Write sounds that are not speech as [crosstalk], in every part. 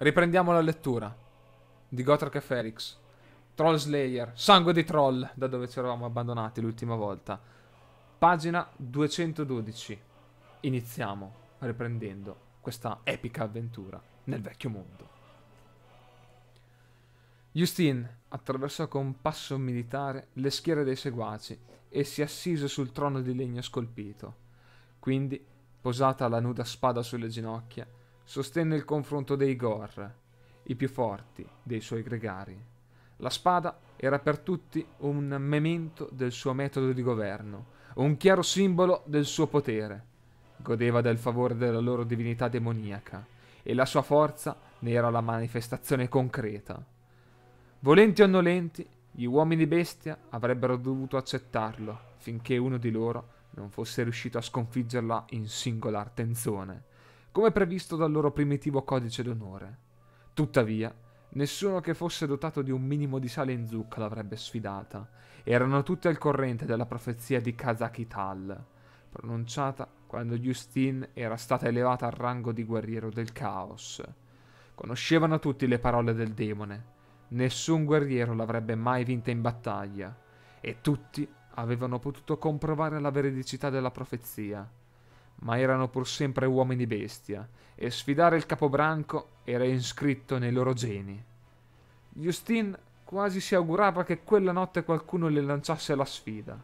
Riprendiamo la lettura di Gotrak e Ferix. Troll Slayer, sangue di troll, da dove ci eravamo abbandonati l'ultima volta. Pagina 212. Iniziamo riprendendo questa epica avventura nel vecchio mondo. Justin attraversò con passo militare le schiere dei seguaci e si assise sul trono di legno scolpito. Quindi, posata la nuda spada sulle ginocchia, sostenne il confronto dei Gor, i più forti dei suoi gregari. La spada era per tutti un memento del suo metodo di governo, un chiaro simbolo del suo potere. Godeva del favore della loro divinità demoniaca e la sua forza ne era la manifestazione concreta. Volenti o nolenti, gli uomini bestia avrebbero dovuto accettarlo finché uno di loro non fosse riuscito a sconfiggerla in singola artenzone come previsto dal loro primitivo codice d'onore. Tuttavia, nessuno che fosse dotato di un minimo di sale in zucca l'avrebbe sfidata. Erano tutti al corrente della profezia di Kazakital, pronunciata quando Justine era stata elevata al rango di guerriero del caos. Conoscevano tutti le parole del demone. Nessun guerriero l'avrebbe mai vinta in battaglia. E tutti avevano potuto comprovare la veridicità della profezia ma erano pur sempre uomini bestia, e sfidare il capobranco era inscritto nei loro geni. Justin quasi si augurava che quella notte qualcuno le lanciasse la sfida.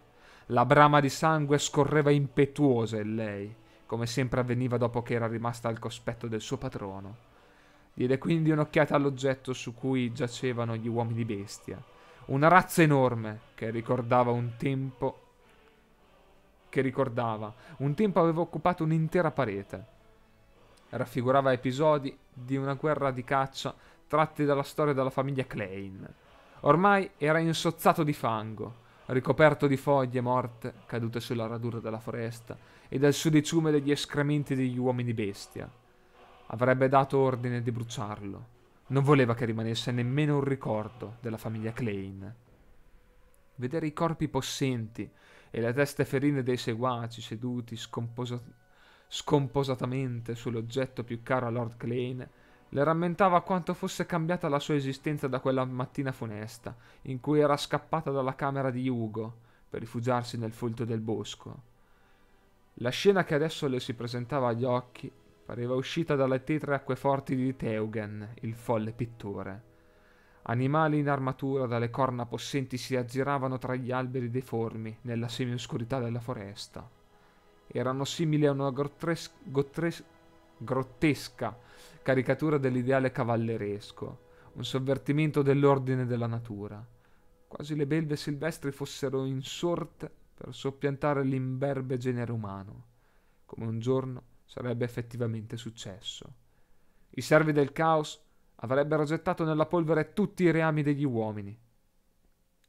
La brama di sangue scorreva impetuosa in lei, come sempre avveniva dopo che era rimasta al cospetto del suo patrono. Diede quindi un'occhiata all'oggetto su cui giacevano gli uomini bestia, una razza enorme che ricordava un tempo che ricordava. Un tempo aveva occupato un'intera parete. Raffigurava episodi di una guerra di caccia tratti dalla storia della famiglia Klein. Ormai era insozzato di fango, ricoperto di foglie morte cadute sulla radura della foresta e dal sudiciume degli escrementi degli uomini bestia. Avrebbe dato ordine di bruciarlo. Non voleva che rimanesse nemmeno un ricordo della famiglia Klein. Vedere i corpi possenti, e le teste ferine dei seguaci seduti scomposa- scomposatamente sull'oggetto più caro a Lord Clane, le rammentava quanto fosse cambiata la sua esistenza da quella mattina funesta, in cui era scappata dalla camera di Hugo per rifugiarsi nel folto del bosco. La scena che adesso le si presentava agli occhi pareva uscita dalle tetre acqueforti di Teugen, il folle pittore. Animali in armatura dalle corna possenti si aggiravano tra gli alberi deformi nella semioscurità della foresta. Erano simili a una grottes- grottes- grottesca caricatura dell'ideale cavalleresco, un sovvertimento dell'ordine della natura. Quasi le belve silvestri fossero insorte per soppiantare l'imberbe genere umano, come un giorno sarebbe effettivamente successo. I servi del caos avrebbero gettato nella polvere tutti i reami degli uomini.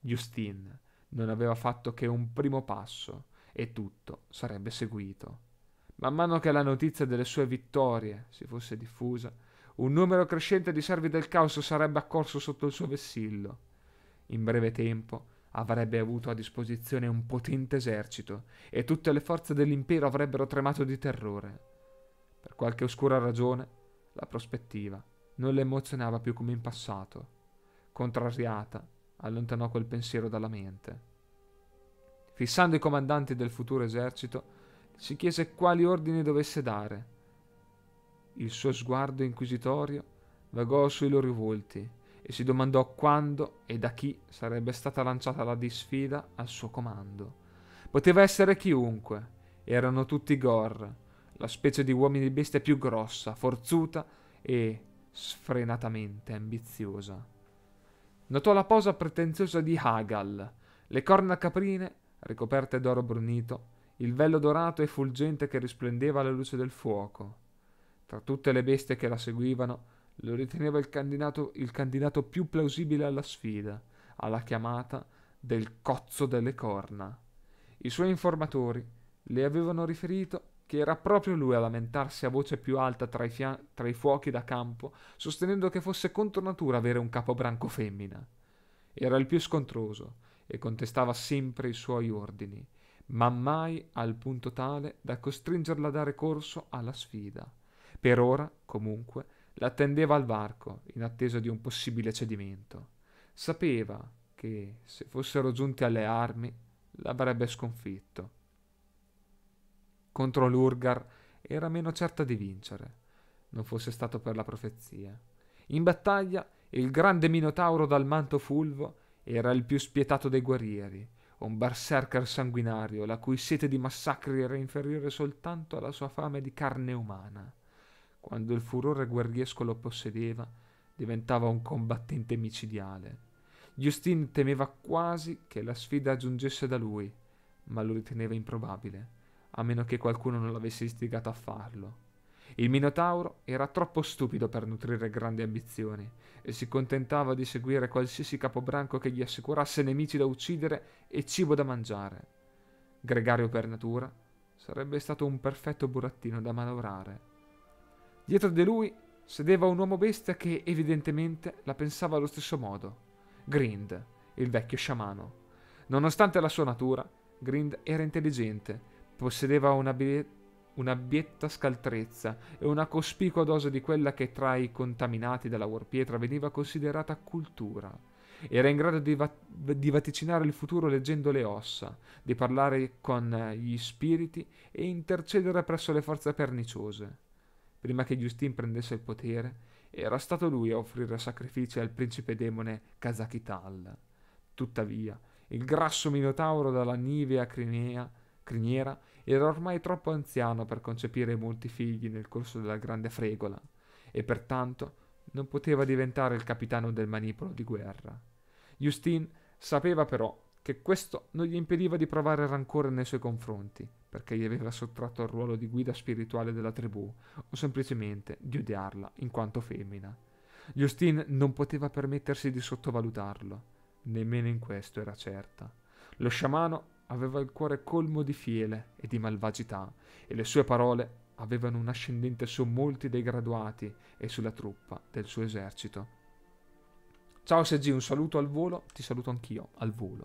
Justin non aveva fatto che un primo passo e tutto sarebbe seguito. Man mano che la notizia delle sue vittorie si fosse diffusa, un numero crescente di servi del caos sarebbe accorso sotto il suo vessillo. In breve tempo avrebbe avuto a disposizione un potente esercito e tutte le forze dell'impero avrebbero tremato di terrore. Per qualche oscura ragione, la prospettiva non le emozionava più come in passato. Contrariata, allontanò quel pensiero dalla mente. Fissando i comandanti del futuro esercito, si chiese quali ordini dovesse dare. Il suo sguardo inquisitorio vagò sui loro volti e si domandò quando e da chi sarebbe stata lanciata la disfida al suo comando. Poteva essere chiunque, erano tutti gor, la specie di uomini bestia più grossa, forzuta e sfrenatamente ambiziosa. Notò la posa pretenziosa di Hagal, le corna caprine ricoperte d'oro brunito, il vello dorato e fulgente che risplendeva alla luce del fuoco. Tra tutte le bestie che la seguivano, lo riteneva il candidato, il candidato più plausibile alla sfida, alla chiamata del cozzo delle corna. I suoi informatori le avevano riferito che era proprio lui a lamentarsi a voce più alta tra i, fia- tra i fuochi da campo, sostenendo che fosse contro natura avere un capobranco femmina. Era il più scontroso e contestava sempre i suoi ordini, ma mai al punto tale da costringerla a dare corso alla sfida. Per ora, comunque, l'attendeva al varco, in attesa di un possibile cedimento. Sapeva che, se fossero giunti alle armi, l'avrebbe sconfitto contro l'Urgar era meno certa di vincere, non fosse stato per la profezia. In battaglia il grande Minotauro dal manto fulvo era il più spietato dei guerrieri, un berserker sanguinario la cui sete di massacri era inferiore soltanto alla sua fame di carne umana. Quando il furore guerriesco lo possedeva, diventava un combattente micidiale. Justin temeva quasi che la sfida giungesse da lui, ma lo riteneva improbabile a meno che qualcuno non l'avesse istigato a farlo. Il Minotauro era troppo stupido per nutrire grandi ambizioni e si contentava di seguire qualsiasi capobranco che gli assicurasse nemici da uccidere e cibo da mangiare. Gregario per natura, sarebbe stato un perfetto burattino da manovrare. Dietro di lui sedeva un uomo bestia che evidentemente la pensava allo stesso modo, Grind, il vecchio sciamano. Nonostante la sua natura, Grind era intelligente Possedeva un'abietta scaltrezza e una cospicua dose di quella che tra i contaminati della warpietra veniva considerata cultura. Era in grado di, va di vaticinare il futuro leggendo le ossa, di parlare con eh, gli spiriti e intercedere presso le forze perniciose. Prima che Justin prendesse il potere, era stato lui a offrire sacrifici al principe demone Kazakital. Tuttavia, il grasso minotauro dalla nivea Crimea criniera, era ormai troppo anziano per concepire molti figli nel corso della grande fregola e pertanto non poteva diventare il capitano del manipolo di guerra. Justin sapeva però che questo non gli impediva di provare rancore nei suoi confronti, perché gli aveva sottratto il ruolo di guida spirituale della tribù, o semplicemente di odiarla in quanto femmina. Justin non poteva permettersi di sottovalutarlo, nemmeno in questo era certa. Lo sciamano aveva il cuore colmo di fiele e di malvagità, e le sue parole avevano un ascendente su molti dei graduati e sulla truppa del suo esercito. Ciao Seggi, un saluto al volo, ti saluto anch'io al volo.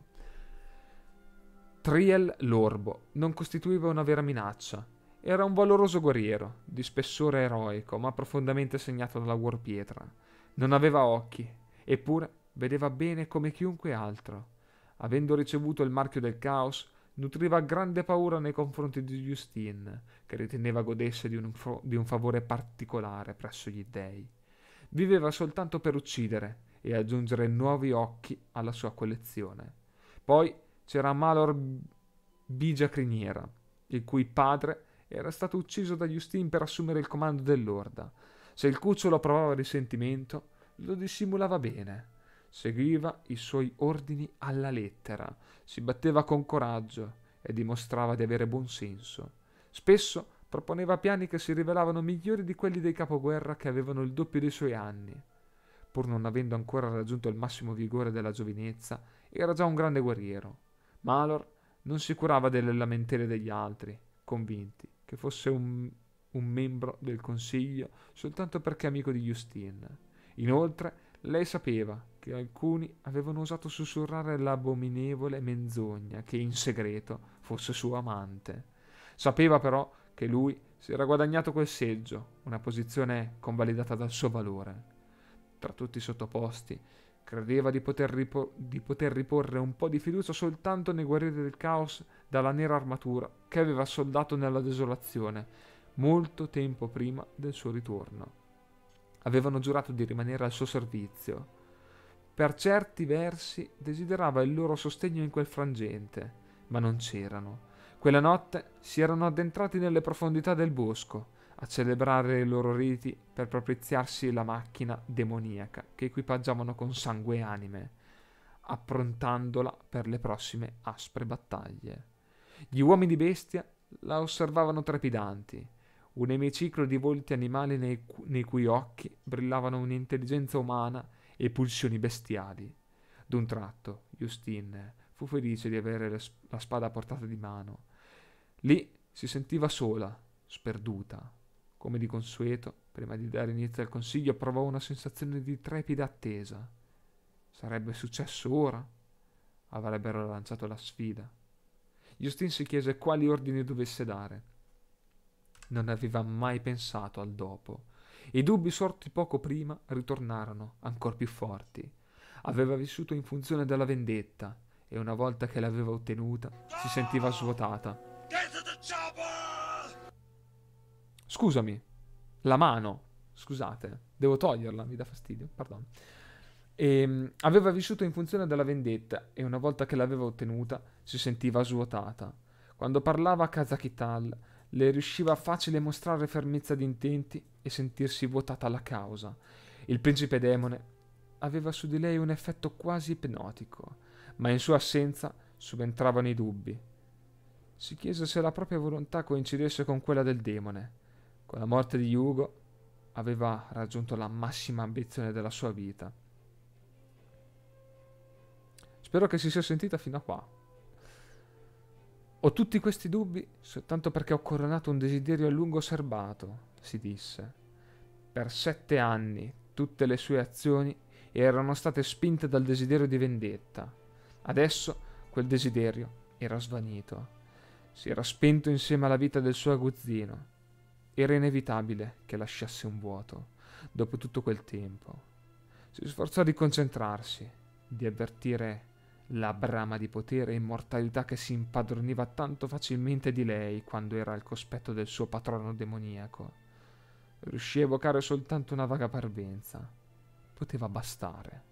Triel l'orbo non costituiva una vera minaccia. Era un valoroso guerriero, di spessore eroico, ma profondamente segnato dalla warpietra. Non aveva occhi, eppure vedeva bene come chiunque altro Avendo ricevuto il marchio del caos, nutriva grande paura nei confronti di Justine, che riteneva godesse di un, di un favore particolare presso gli dèi. Viveva soltanto per uccidere e aggiungere nuovi occhi alla sua collezione. Poi c'era Malor Bigiacriniera, il cui padre era stato ucciso da Justine per assumere il comando dell'orda. Se il cucciolo provava risentimento, lo dissimulava bene seguiva i suoi ordini alla lettera, si batteva con coraggio e dimostrava di avere buon senso. Spesso proponeva piani che si rivelavano migliori di quelli dei capoguerra che avevano il doppio dei suoi anni. Pur non avendo ancora raggiunto il massimo vigore della giovinezza, era già un grande guerriero. Malor non si curava delle lamentele degli altri, convinti che fosse un, un membro del consiglio soltanto perché amico di Justine. Inoltre, lei sapeva che alcuni avevano osato sussurrare l'abominevole menzogna che in segreto fosse suo amante. Sapeva però che lui si era guadagnato quel seggio, una posizione convalidata dal suo valore. Tra tutti i sottoposti, credeva di poter, ripor- di poter riporre un po' di fiducia soltanto nei guerrieri del caos dalla nera armatura che aveva soldato nella desolazione molto tempo prima del suo ritorno. Avevano giurato di rimanere al suo servizio, per certi versi desiderava il loro sostegno in quel frangente, ma non c'erano. Quella notte si erano addentrati nelle profondità del bosco a celebrare i loro riti per propiziarsi la macchina demoniaca che equipaggiavano con sangue e anime, approntandola per le prossime aspre battaglie. Gli uomini bestia la osservavano trepidanti, un emiciclo di volti animali nei, cu- nei cui occhi brillavano un'intelligenza umana e pulsioni bestiali. D'un tratto, Justin fu felice di avere la, spada a portata di mano. Lì si sentiva sola, sperduta. Come di consueto, prima di dare inizio al consiglio, provò una sensazione di trepida attesa. Sarebbe successo ora? Avrebbero lanciato la sfida. Justin si chiese quali ordini dovesse dare. Non aveva mai pensato al dopo. I dubbi sorti poco prima ritornarono, ancora più forti. Aveva vissuto in funzione della vendetta e una volta che l'aveva ottenuta si sentiva svuotata. Scusami, la mano, scusate, devo toglierla, mi dà fastidio, perdono. E, ehm, aveva vissuto in funzione della vendetta e una volta che l'aveva ottenuta si sentiva svuotata. Quando parlava a Kazakital le riusciva facile mostrare fermezza di intenti e sentirsi vuotata alla causa. Il principe demone aveva su di lei un effetto quasi ipnotico, ma in sua assenza subentravano i dubbi. Si chiese se la propria volontà coincidesse con quella del demone. Con la morte di Hugo aveva raggiunto la massima ambizione della sua vita. Spero che si sia sentita fino a qua. Ho tutti questi dubbi soltanto perché ho coronato un desiderio a lungo serbato, si disse. Per sette anni tutte le sue azioni erano state spinte dal desiderio di vendetta. Adesso quel desiderio era svanito. Si era spento insieme alla vita del suo aguzzino. Era inevitabile che lasciasse un vuoto, dopo tutto quel tempo. Si sforzò di concentrarsi, di avvertire la brama di potere e immortalità che si impadroniva tanto facilmente di lei quando era al cospetto del suo patrono demoniaco. Riuscì a evocare soltanto una vaga parvenza. Poteva bastare.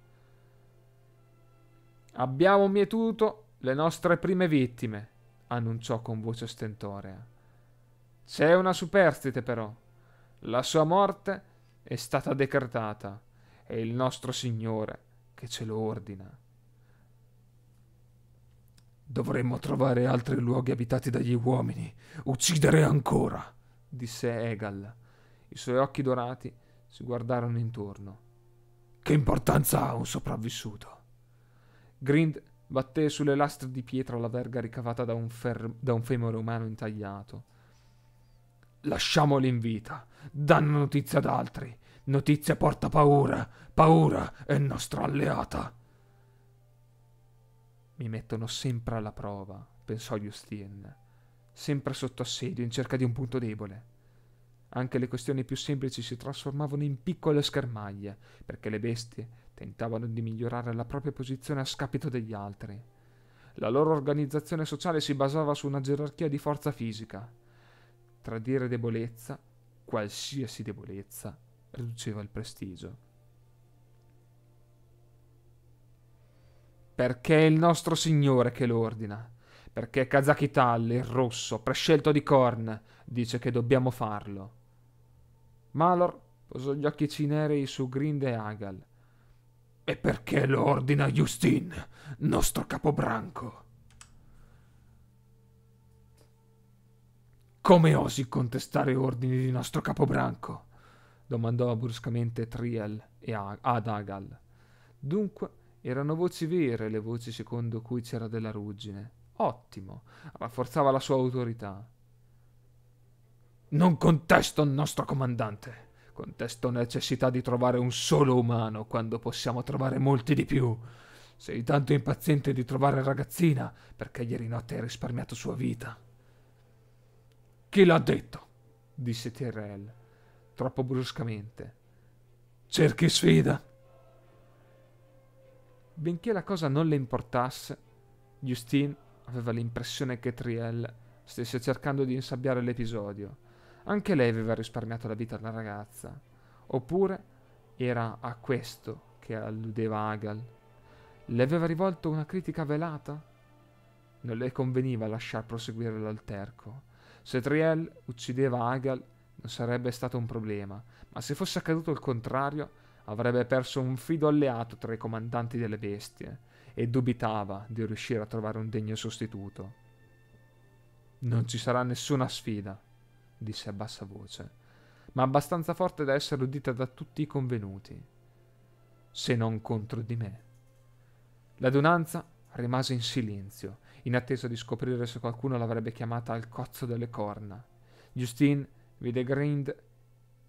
Abbiamo mietuto le nostre prime vittime, annunciò con voce stentorea. C'è una superstite però. La sua morte è stata decretata e il nostro Signore che ce lo ordina Dovremmo trovare altri luoghi abitati dagli uomini. Uccidere ancora, disse Egal. I suoi occhi dorati si guardarono intorno. Che importanza ha un sopravvissuto? Grind batté sulle lastre di pietra la verga ricavata da un, fer- da un femore umano intagliato. Lasciamoli in vita, danno notizia ad altri. Notizia porta paura, paura è nostra alleata. Mi mettono sempre alla prova, pensò Justin, sempre sotto assedio in cerca di un punto debole. Anche le questioni più semplici si trasformavano in piccole schermaglie, perché le bestie tentavano di migliorare la propria posizione a scapito degli altri. La loro organizzazione sociale si basava su una gerarchia di forza fisica. Tradire debolezza, qualsiasi debolezza, riduceva il prestigio. perché è il nostro Signore che lo ordina, perché Kazakital, il rosso, prescelto di Korn, dice che dobbiamo farlo. Malor posò gli occhi cinerei su Grind e Agal. E perché lo ordina Justin, nostro capobranco? Come osi contestare ordini di nostro capobranco? domandò bruscamente Triel e ad Agal. Dunque erano voci vere le voci secondo cui c'era della ruggine. Ottimo, rafforzava la sua autorità. Non contesto il nostro comandante. Contesto necessità di trovare un solo umano quando possiamo trovare molti di più. Sei tanto impaziente di trovare ragazzina perché ieri notte hai risparmiato sua vita. Chi l'ha detto? disse Tyrell, troppo bruscamente. Cerchi sfida? Benché la cosa non le importasse, Justine aveva l'impressione che Triel stesse cercando di insabbiare l'episodio. Anche lei aveva risparmiato la vita alla ragazza. Oppure era a questo che alludeva Agal. Le aveva rivolto una critica velata? Non le conveniva lasciar proseguire l'alterco. Se Triel uccideva Agal non sarebbe stato un problema, ma se fosse accaduto il contrario, avrebbe perso un fido alleato tra i comandanti delle bestie e dubitava di riuscire a trovare un degno sostituto. Non ci sarà nessuna sfida, disse a bassa voce, ma abbastanza forte da essere udita da tutti i convenuti, se non contro di me. L'adunanza rimase in silenzio, in attesa di scoprire se qualcuno l'avrebbe chiamata al cozzo delle corna. Justine vide Grind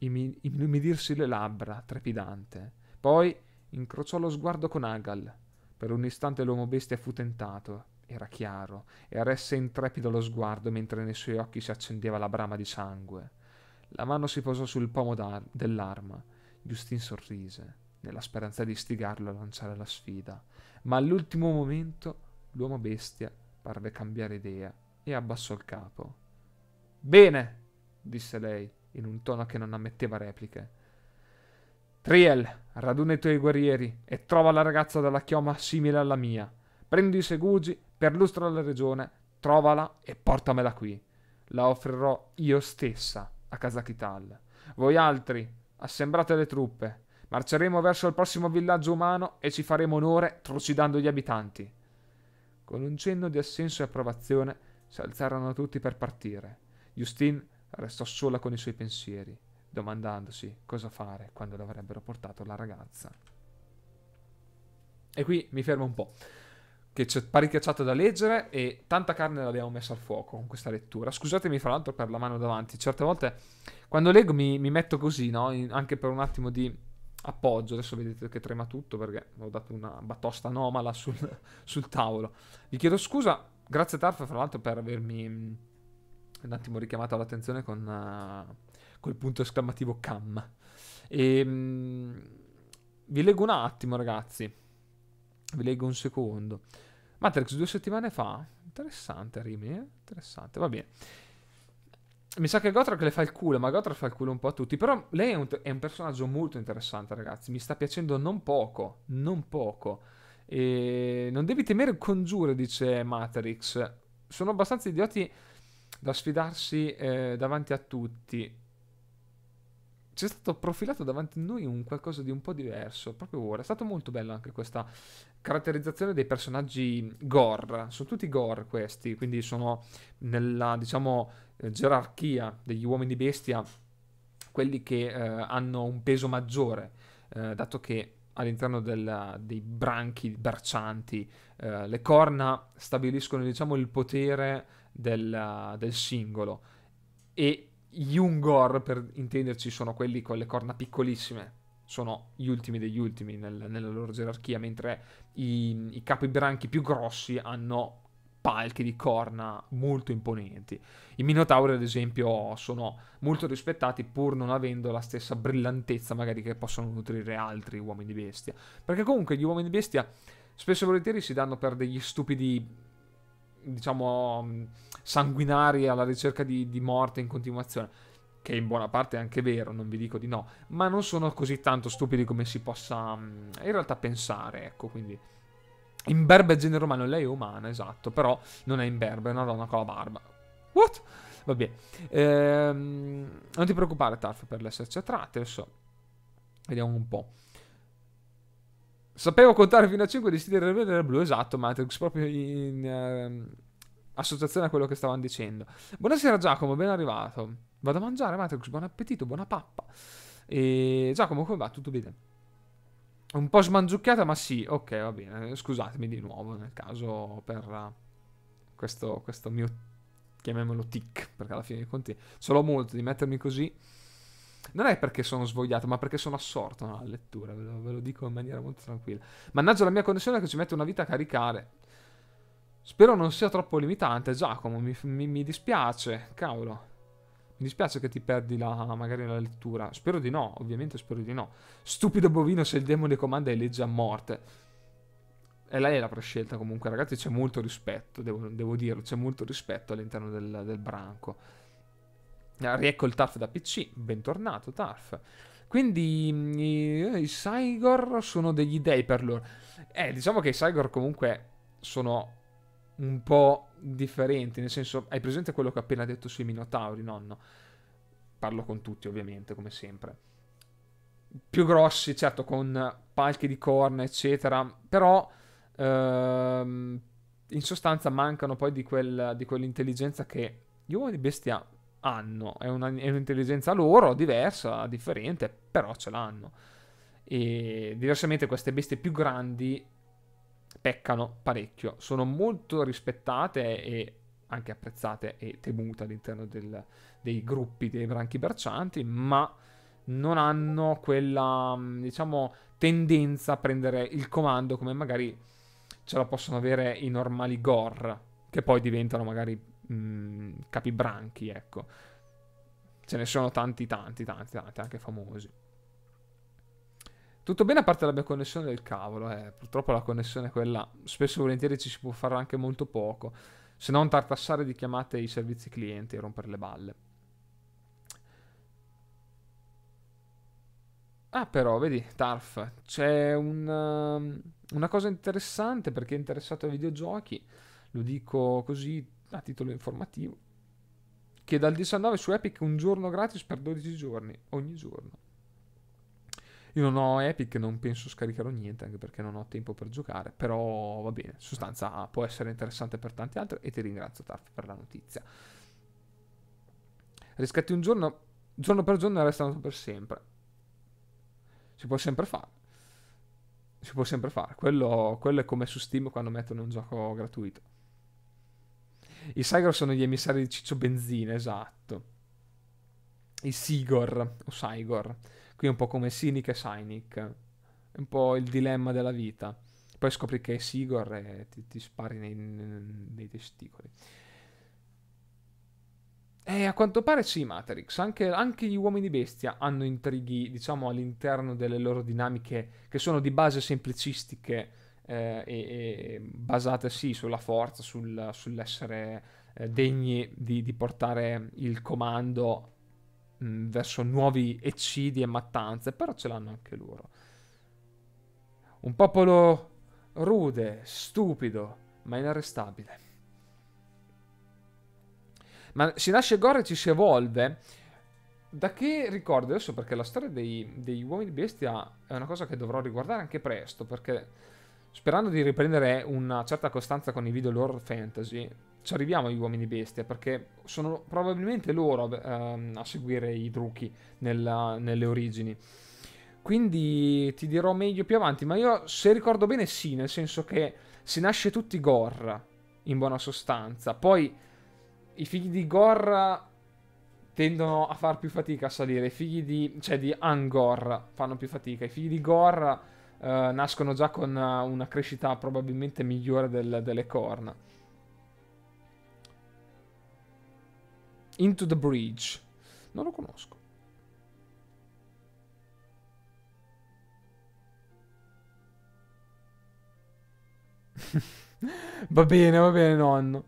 inumidirsi le labbra, trepidante. Poi incrociò lo sguardo con Agal. Per un istante l'uomo bestia fu tentato. Era chiaro, e aresse intrepido lo sguardo mentre nei suoi occhi si accendeva la brama di sangue. La mano si posò sul pomo dell'arma. Justin sorrise, nella speranza di istigarlo a lanciare la sfida. Ma all'ultimo momento l'uomo bestia parve cambiare idea e abbassò il capo. Bene, disse lei, in un tono che non ammetteva repliche. Triel, raduna i tuoi guerrieri e trova la ragazza dalla chioma simile alla mia. Prendi i segugi, perlustra la regione, trovala e portamela qui. La offrirò io stessa a Casachital. Voi altri, assembrate le truppe, marceremo verso il prossimo villaggio umano e ci faremo onore trucidando gli abitanti. Con un cenno di assenso e approvazione si alzarono tutti per partire. Justin Restò sola con i suoi pensieri, domandandosi cosa fare quando l'avrebbero portato la ragazza. E qui mi fermo un po', che c'è parecchia chat da leggere e tanta carne l'abbiamo messa al fuoco con questa lettura. Scusatemi fra l'altro per la mano davanti, certe volte quando leggo mi, mi metto così, no? In, anche per un attimo di appoggio, adesso vedete che trema tutto perché ho dato una batosta anomala sul, [laughs] sul tavolo. Vi chiedo scusa, grazie Tarf fra l'altro per avermi un attimo richiamato l'attenzione con uh, eh, quel punto esclamativo cam. E, um, vi leggo un attimo, ragazzi. Vi leggo un secondo. Matrix due settimane fa. Interessante, Rimi. Eh? Interessante, va bene. Mi sa che Gotra le fa il culo, ma Gotra fa il culo un po' a tutti. Però lei è un, è un personaggio molto interessante, ragazzi. Mi sta piacendo non poco. Non poco. E non devi temere congiure, dice Matrix. Sono abbastanza idioti da sfidarsi eh, davanti a tutti. C'è stato profilato davanti a noi un qualcosa di un po' diverso, proprio ora. È stato molto bello anche questa caratterizzazione dei personaggi gore. Sono tutti gore questi, quindi sono nella, diciamo, eh, gerarchia degli uomini bestia quelli che eh, hanno un peso maggiore, eh, dato che all'interno della, dei branchi bercianti eh, le corna stabiliscono, diciamo, il potere del, del singolo. E gli Ungor, per intenderci, sono quelli con le corna piccolissime, sono gli ultimi degli ultimi nel, nella loro gerarchia, mentre i, i capi branchi più grossi hanno palchi di corna molto imponenti. I Minotauri, ad esempio, sono molto rispettati pur non avendo la stessa brillantezza magari che possono nutrire altri uomini bestia. Perché comunque gli uomini bestia spesso e volentieri si danno per degli stupidi diciamo, mm, sanguinari alla ricerca di, di morte in continuazione, che in buona parte è anche vero, non vi dico di no, ma non sono così tanto stupidi come si possa mm, in realtà pensare, ecco, quindi... In berba è genere umano, lei è umana, esatto, però non è in berba, è una donna con la barba. What? Vabbè. Ehm, non ti preoccupare, Tarf, per l'esserci attratte, adesso vediamo un po'. Sapevo contare fino a 5 di stile del blu, esatto, Matrix, proprio in uh, associazione a quello che stavano dicendo. Buonasera Giacomo, ben arrivato. Vado a mangiare, Matrix, buon appetito, buona pappa. E Giacomo, come va? Tutto bene? Un po' smangiucchiata, ma sì, ok, va bene. Scusatemi di nuovo nel caso per uh, questo, questo mio, chiamiamolo tic, perché alla fine dei conti ce l'ho molto di mettermi così non è perché sono svogliato, ma perché sono assorto nella lettura, ve lo, ve lo dico in maniera molto tranquilla. Mannaggia la mia connessione che ci mette una vita a caricare. Spero non sia troppo limitante, Giacomo, mi, mi, mi dispiace, cavolo. Mi dispiace che ti perdi la, magari la lettura. Spero di no, ovviamente spero di no. Stupido bovino se il demone comanda e legge a morte. E lei è la prescelta comunque, ragazzi, c'è molto rispetto, devo, devo dirlo, c'è molto rispetto all'interno del, del branco. Riecco il TARF da PC, bentornato TARF. Quindi mm, i, eh, i Saigor sono degli dei per loro. Eh, diciamo che i Saigor comunque sono un po' differenti, nel senso, hai presente quello che ho appena detto sui Minotauri, nonno? Parlo con tutti, ovviamente, come sempre. Più grossi, certo, con palchi di corna, eccetera, però ehm, in sostanza mancano poi di, quel, di quell'intelligenza che gli uomini bestia hanno, è, una, è un'intelligenza loro diversa, differente, però ce l'hanno. E diversamente queste bestie più grandi peccano parecchio, sono molto rispettate e anche apprezzate e temute all'interno del, dei gruppi dei branchi bercianti, ma non hanno quella, mm, diciamo, tendenza a prendere il comando come magari ce la possono avere i normali gore, che poi diventano magari mh, mm, capibranchi, ecco. Ce ne sono tanti, tanti, tanti, tanti, anche famosi. Tutto bene a parte la mia connessione del cavolo, eh. purtroppo la connessione è quella, spesso e volentieri ci si può fare anche molto poco, se non tartassare di chiamate i servizi clienti e rompere le balle. Ah, però, vedi, Tarf, c'è un, um, una cosa interessante perché è interessato ai videogiochi lo dico così a titolo informativo, che dal 19 su Epic un giorno gratis per 12 giorni, ogni giorno. Io non ho Epic, non penso scaricherò niente, anche perché non ho tempo per giocare, però va bene, sostanza può essere interessante per tanti altri e ti ringrazio Tarf per la notizia. Riscatti un giorno, giorno per giorno e restano per sempre. Si può sempre fare si può sempre fare. Quello, quello è come su Steam quando mettono un gioco gratuito. I Sigor sono gli emissari di Ciccio Benzina, esatto. I Sigor, o Sigor. Qui è un po' come Sinic e Cynic. È un po' il dilemma della vita. Poi scopri che è Sigor e ti, ti spari nei, nei testicoli. E a quanto pare sì, Matrix. Anche, anche, gli uomini bestia hanno intrighi, diciamo, all'interno delle loro dinamiche che sono di base semplicistiche eh, e, e basate sì sulla forza, sul, sull'essere eh, degni di, di, portare il comando mh, mm, verso nuovi eccidi e mattanze, però ce l'hanno anche loro. Un popolo rude, stupido, ma inarrestabile. Ma si nasce Gore e ci si evolve. Da che ricordo adesso, perché la storia dei, degli uomini bestia è una cosa che dovrò riguardare anche presto, perché Sperando di riprendere una certa costanza con i video lore fantasy, ci arriviamo agli uomini bestia, perché sono probabilmente loro ehm, a seguire i trucchi nella, nelle origini. Quindi ti dirò meglio più avanti, ma io se ricordo bene sì, nel senso che si nasce tutti Gor, in buona sostanza. Poi i figli di Gor tendono a far più fatica a salire, i figli di... cioè di Angor fanno più fatica, i figli di Gor... Eh, nascono già con eh, una crescita probabilmente migliore del, delle corna. Into the Bridge. Non lo conosco. [laughs] va bene, va bene, nonno.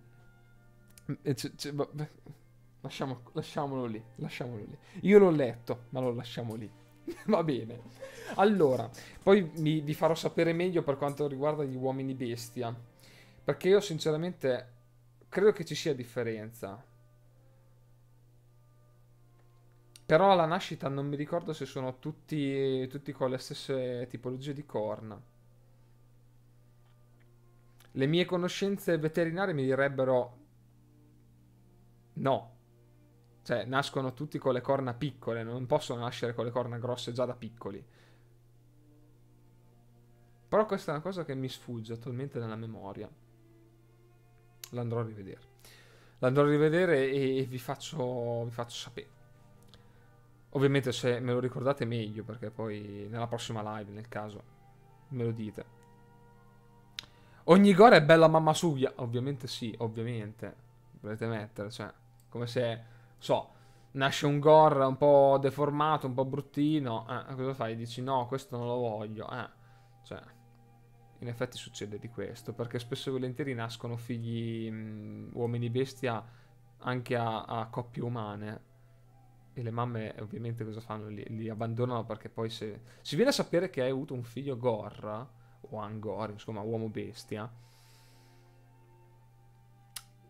Mm, eh, c- c- va- lasciamo, lasciamolo lì, lasciamolo lì. Io l'ho letto, ma lo lasciamo lì. [laughs] Va bene. Allora, poi mi, vi farò sapere meglio per quanto riguarda gli uomini bestia. Perché io sinceramente credo che ci sia differenza. Però alla nascita non mi ricordo se sono tutti, tutti con le stesse tipologie di corna. Le mie conoscenze veterinarie mi direbbero no, cioè, nascono tutti con le corna piccole, non possono nascere con le corna grosse già da piccoli. Però questa è una cosa che mi sfugge attualmente nella memoria. L'andrò a rivedere. L'andrò a rivedere e, vi, faccio, vi faccio sapere. Ovviamente se me lo ricordate meglio, perché poi nella prossima live, nel caso, me lo dite. Ogni gore è bella mamma suya. Ovviamente sì, ovviamente. Volete mettere, cioè, come se so, nasce un gore un po' deformato, un po' bruttino, eh, cosa fai? Dici no, questo non lo voglio, eh. Cioè, in effetti succede di questo, perché spesso e volentieri nascono figli mh, mhmm, uomini bestia anche a, a, coppie umane. E le mamme ovviamente cosa fanno? Li, li, abbandonano perché poi se... Si viene a sapere che hai avuto un figlio gore, o Angor, insomma, uomo bestia,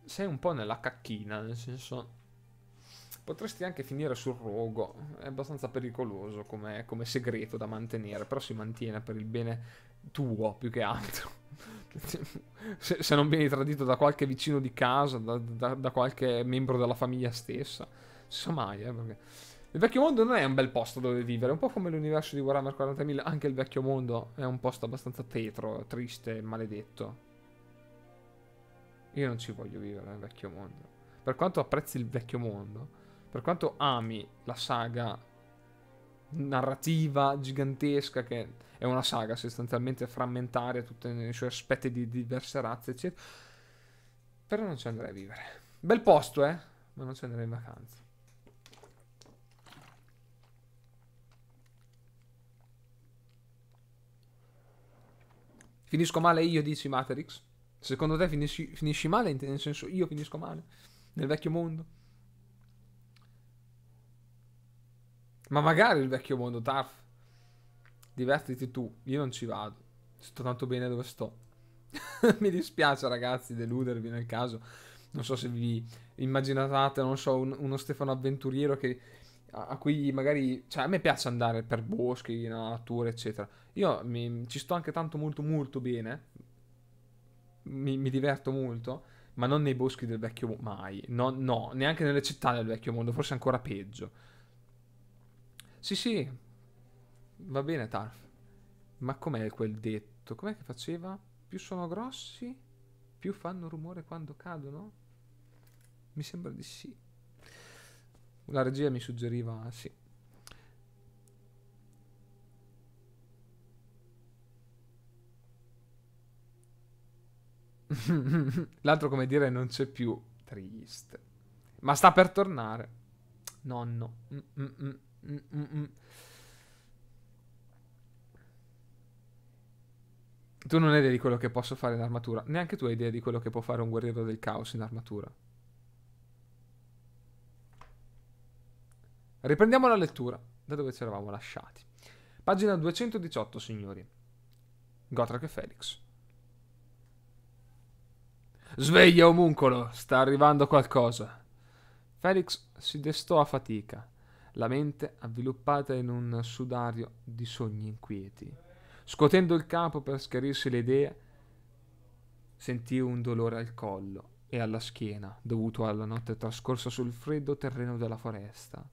sei un po' nella cacchina, nel senso Potresti anche finire sul rogo, è abbastanza pericoloso come, come, segreto da mantenere, però si mantiene per il bene tuo più che altro. [laughs] se, se non vieni tradito da qualche vicino di casa, da, da, da qualche membro della famiglia stessa, si sa mai, eh, perché... Il vecchio mondo non è un bel posto dove vivere, un po' come l'universo di Warhammer 40.000, anche il vecchio mondo è un posto abbastanza tetro, triste, maledetto. Io non ci voglio vivere nel vecchio mondo. Per quanto apprezzi il vecchio mondo, per quanto ami la saga narrativa gigantesca che è una saga sostanzialmente frammentaria, tutte nei suoi aspetti di diverse razze, eccetera, però non ci andrei a vivere. Bel posto, eh, ma non ci andrei in vacanza. Finisco male io, dici Matrix? Secondo te finisci, finisci male? Nel senso, io finisco male? Nel vecchio mondo? Ma magari il vecchio mondo, Tarf. Divertiti tu, io non ci vado. Sto tanto bene dove sto. [laughs] Mi dispiace ragazzi deludervi nel caso. Non so se vi immaginate, non so, un, uno Stefano avventuriero che a cui magari, cioè a me piace andare per boschi, nella natura, eccetera. Io mi, ci sto anche tanto molto molto bene, mi, mi, diverto molto, ma non nei boschi del vecchio mondo, mai, no, no, neanche nelle città del vecchio mondo, forse ancora peggio. Sì, sì. Va bene, Tarf. Ma com'è quel detto? Com'è che faceva? Più sono grossi, più fanno rumore quando cadono? Mi sembra di sì. La regia mi suggeriva sì. [laughs] L'altro, come dire, non c'è più. Triste. Ma sta per tornare. Nonno. Mm -mm -mm. Mm-mm. Tu non hai idea di quello che posso fare in armatura. Neanche tu hai idea di quello che può fare un guerriero del caos in armatura. Riprendiamo la lettura da dove ci eravamo lasciati. Pagina 218, signori. Gotrak e Felix. Sveglia, omuncolo! Sta arrivando qualcosa. Felix si destò a fatica la mente avviluppata in un sudario di sogni inquieti. Scuotendo il capo per schiarirsi le idee, sentì un dolore al collo e alla schiena, dovuto alla notte trascorsa sul freddo terreno della foresta.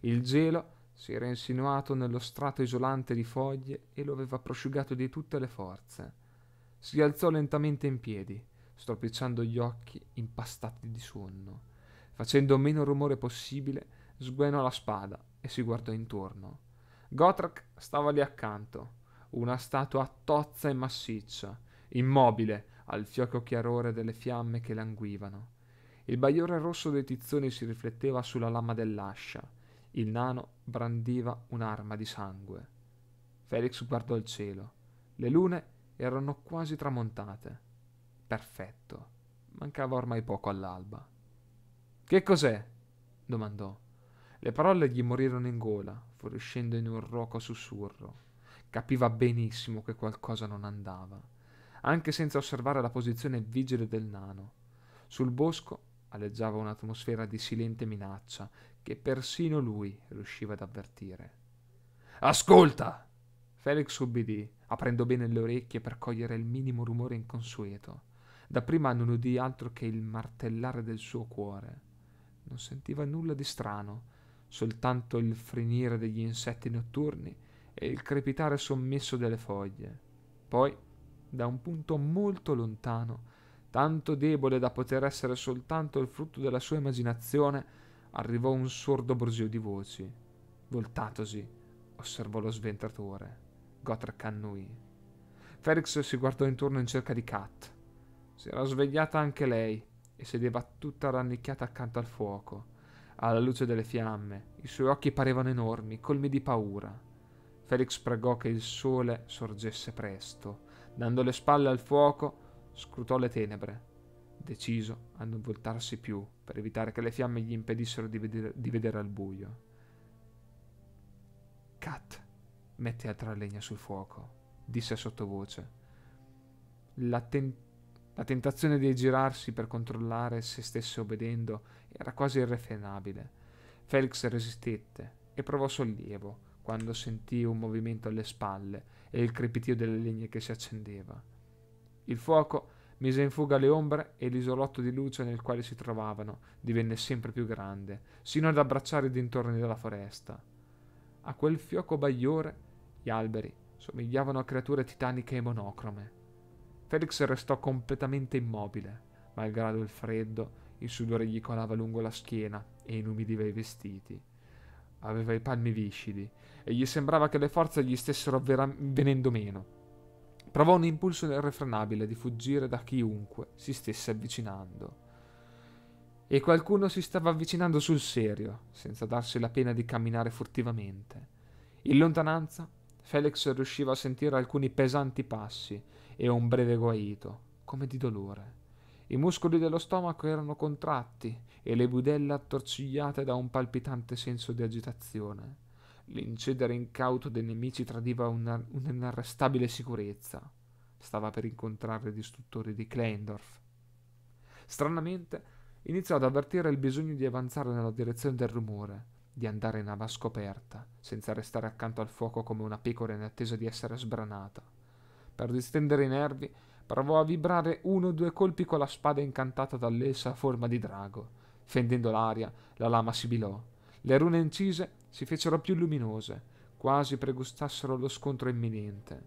Il gelo si era insinuato nello strato isolante di foglie e lo aveva prosciugato di tutte le forze. Si alzò lentamente in piedi, stropicciando gli occhi impastati di sonno. Facendo meno rumore possibile, sguenò la spada e si guardò intorno. Gotrak stava lì accanto, una statua tozza e massiccia, immobile al fioco chiarore delle fiamme che languivano. Il bagliore rosso dei tizzoni si rifletteva sulla lama dell'ascia. Il nano brandiva un'arma di sangue. Felix guardò il cielo. Le lune erano quasi tramontate. Perfetto. Mancava ormai poco all'alba. Che cos'è? domandò. Le parole gli morirono in gola, fuoriuscendo in un roco sussurro. Capiva benissimo che qualcosa non andava, anche senza osservare la posizione vigile del nano. Sul bosco aleggiava un'atmosfera di silente minaccia che persino lui riusciva ad avvertire. Ascolta! Felix ubbidì, aprendo bene le orecchie per cogliere il minimo rumore inconsueto. Dapprima non udì altro che il martellare del suo cuore. Non sentiva nulla di strano, soltanto il frenire degli insetti notturni e il crepitare sommesso delle foglie. Poi, da un punto molto lontano, tanto debole da poter essere soltanto il frutto della sua immaginazione, arrivò un sordo brusio di voci. Voltatosi, osservò lo sventratore. Gotrek annui. Felix si guardò intorno in cerca di Kat. Si era svegliata anche lei e sedeva tutta rannicchiata accanto al fuoco alla luce delle fiamme. I suoi occhi parevano enormi, colmi di paura. Felix pregò che il sole sorgesse presto. Dando le spalle al fuoco, scrutò le tenebre, deciso a non voltarsi più per evitare che le fiamme gli impedissero di vedere, di vedere al buio. Cat mette altra legna sul fuoco, disse sottovoce. La, ten- la tentazione di girarsi per controllare se stesse obbedendo era quasi irrefrenabile. Felix resistette e provò sollievo quando sentì un movimento alle spalle e il crepitio delle legne che si accendeva. Il fuoco mise in fuga le ombre e l'isolotto di luce nel quale si trovavano divenne sempre più grande, sino ad abbracciare i dintorni della foresta. A quel fioco bagliore gli alberi somigliavano a creature titaniche e monocrome. Felix restò completamente immobile, malgrado il freddo il sudore gli colava lungo la schiena e inumidiva i vestiti. Aveva i panni viscidi e gli sembrava che le forze gli stessero vera- venendo meno. Provò un impulso irrefrenabile di fuggire da chiunque si stesse avvicinando. E qualcuno si stava avvicinando sul serio, senza darsi la pena di camminare furtivamente. In lontananza, Felix riusciva a sentire alcuni pesanti passi e un breve guaito, come di dolore. I muscoli dello stomaco erano contratti e le budella attorcigliate da un palpitante senso di agitazione. L'incedere incauto dei nemici tradiva una, un'inarrestabile sicurezza. Stava per incontrare i distruttori di Kleindorf. Stranamente, iniziò ad avvertire il bisogno di avanzare nella direzione del rumore, di andare in ava scoperta, senza restare accanto al fuoco come una pecora in attesa di essere sbranata. Per distendere i nervi, Provò a vibrare uno o due colpi con la spada incantata dall'essa a forma di drago. Fendendo l'aria, la lama sibilò. Le rune incise si fecero più luminose, quasi pregustassero lo scontro imminente.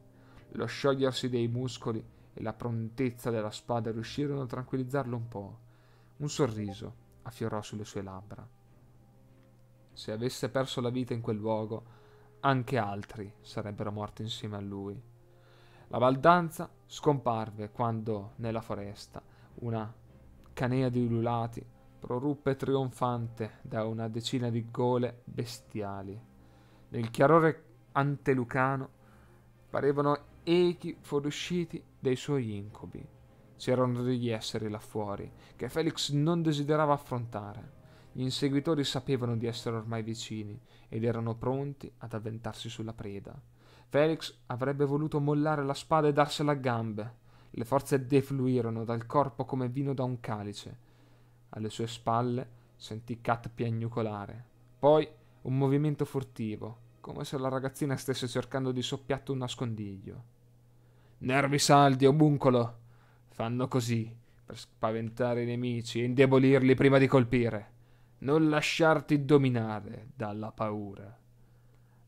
Lo sciogliersi dei muscoli e la prontezza della spada riuscirono a tranquillizzarlo un po'. Un sorriso affiorò sulle sue labbra. Se avesse perso la vita in quel luogo, anche altri sarebbero morti insieme a lui. La baldanza scomparve quando nella foresta una canea di ululati proruppe trionfante da una decina di gole bestiali. Nel chiarore antelucano parevano echi fuoriusciti dei suoi incubi. C'erano degli esseri là fuori che Felix non desiderava affrontare. Gli inseguitori sapevano di essere ormai vicini ed erano pronti ad avventarsi sulla preda. Felix avrebbe voluto mollare la spada e darsela a gambe. Le forze defluirono dal corpo come vino da un calice. Alle sue spalle sentì Kat piagnucolare. Poi un movimento furtivo, come se la ragazzina stesse cercando di soppiatto un nascondiglio. Nervi saldi, omuncolo! Fanno così, per spaventare i nemici e indebolirli prima di colpire. Non lasciarti dominare dalla paura.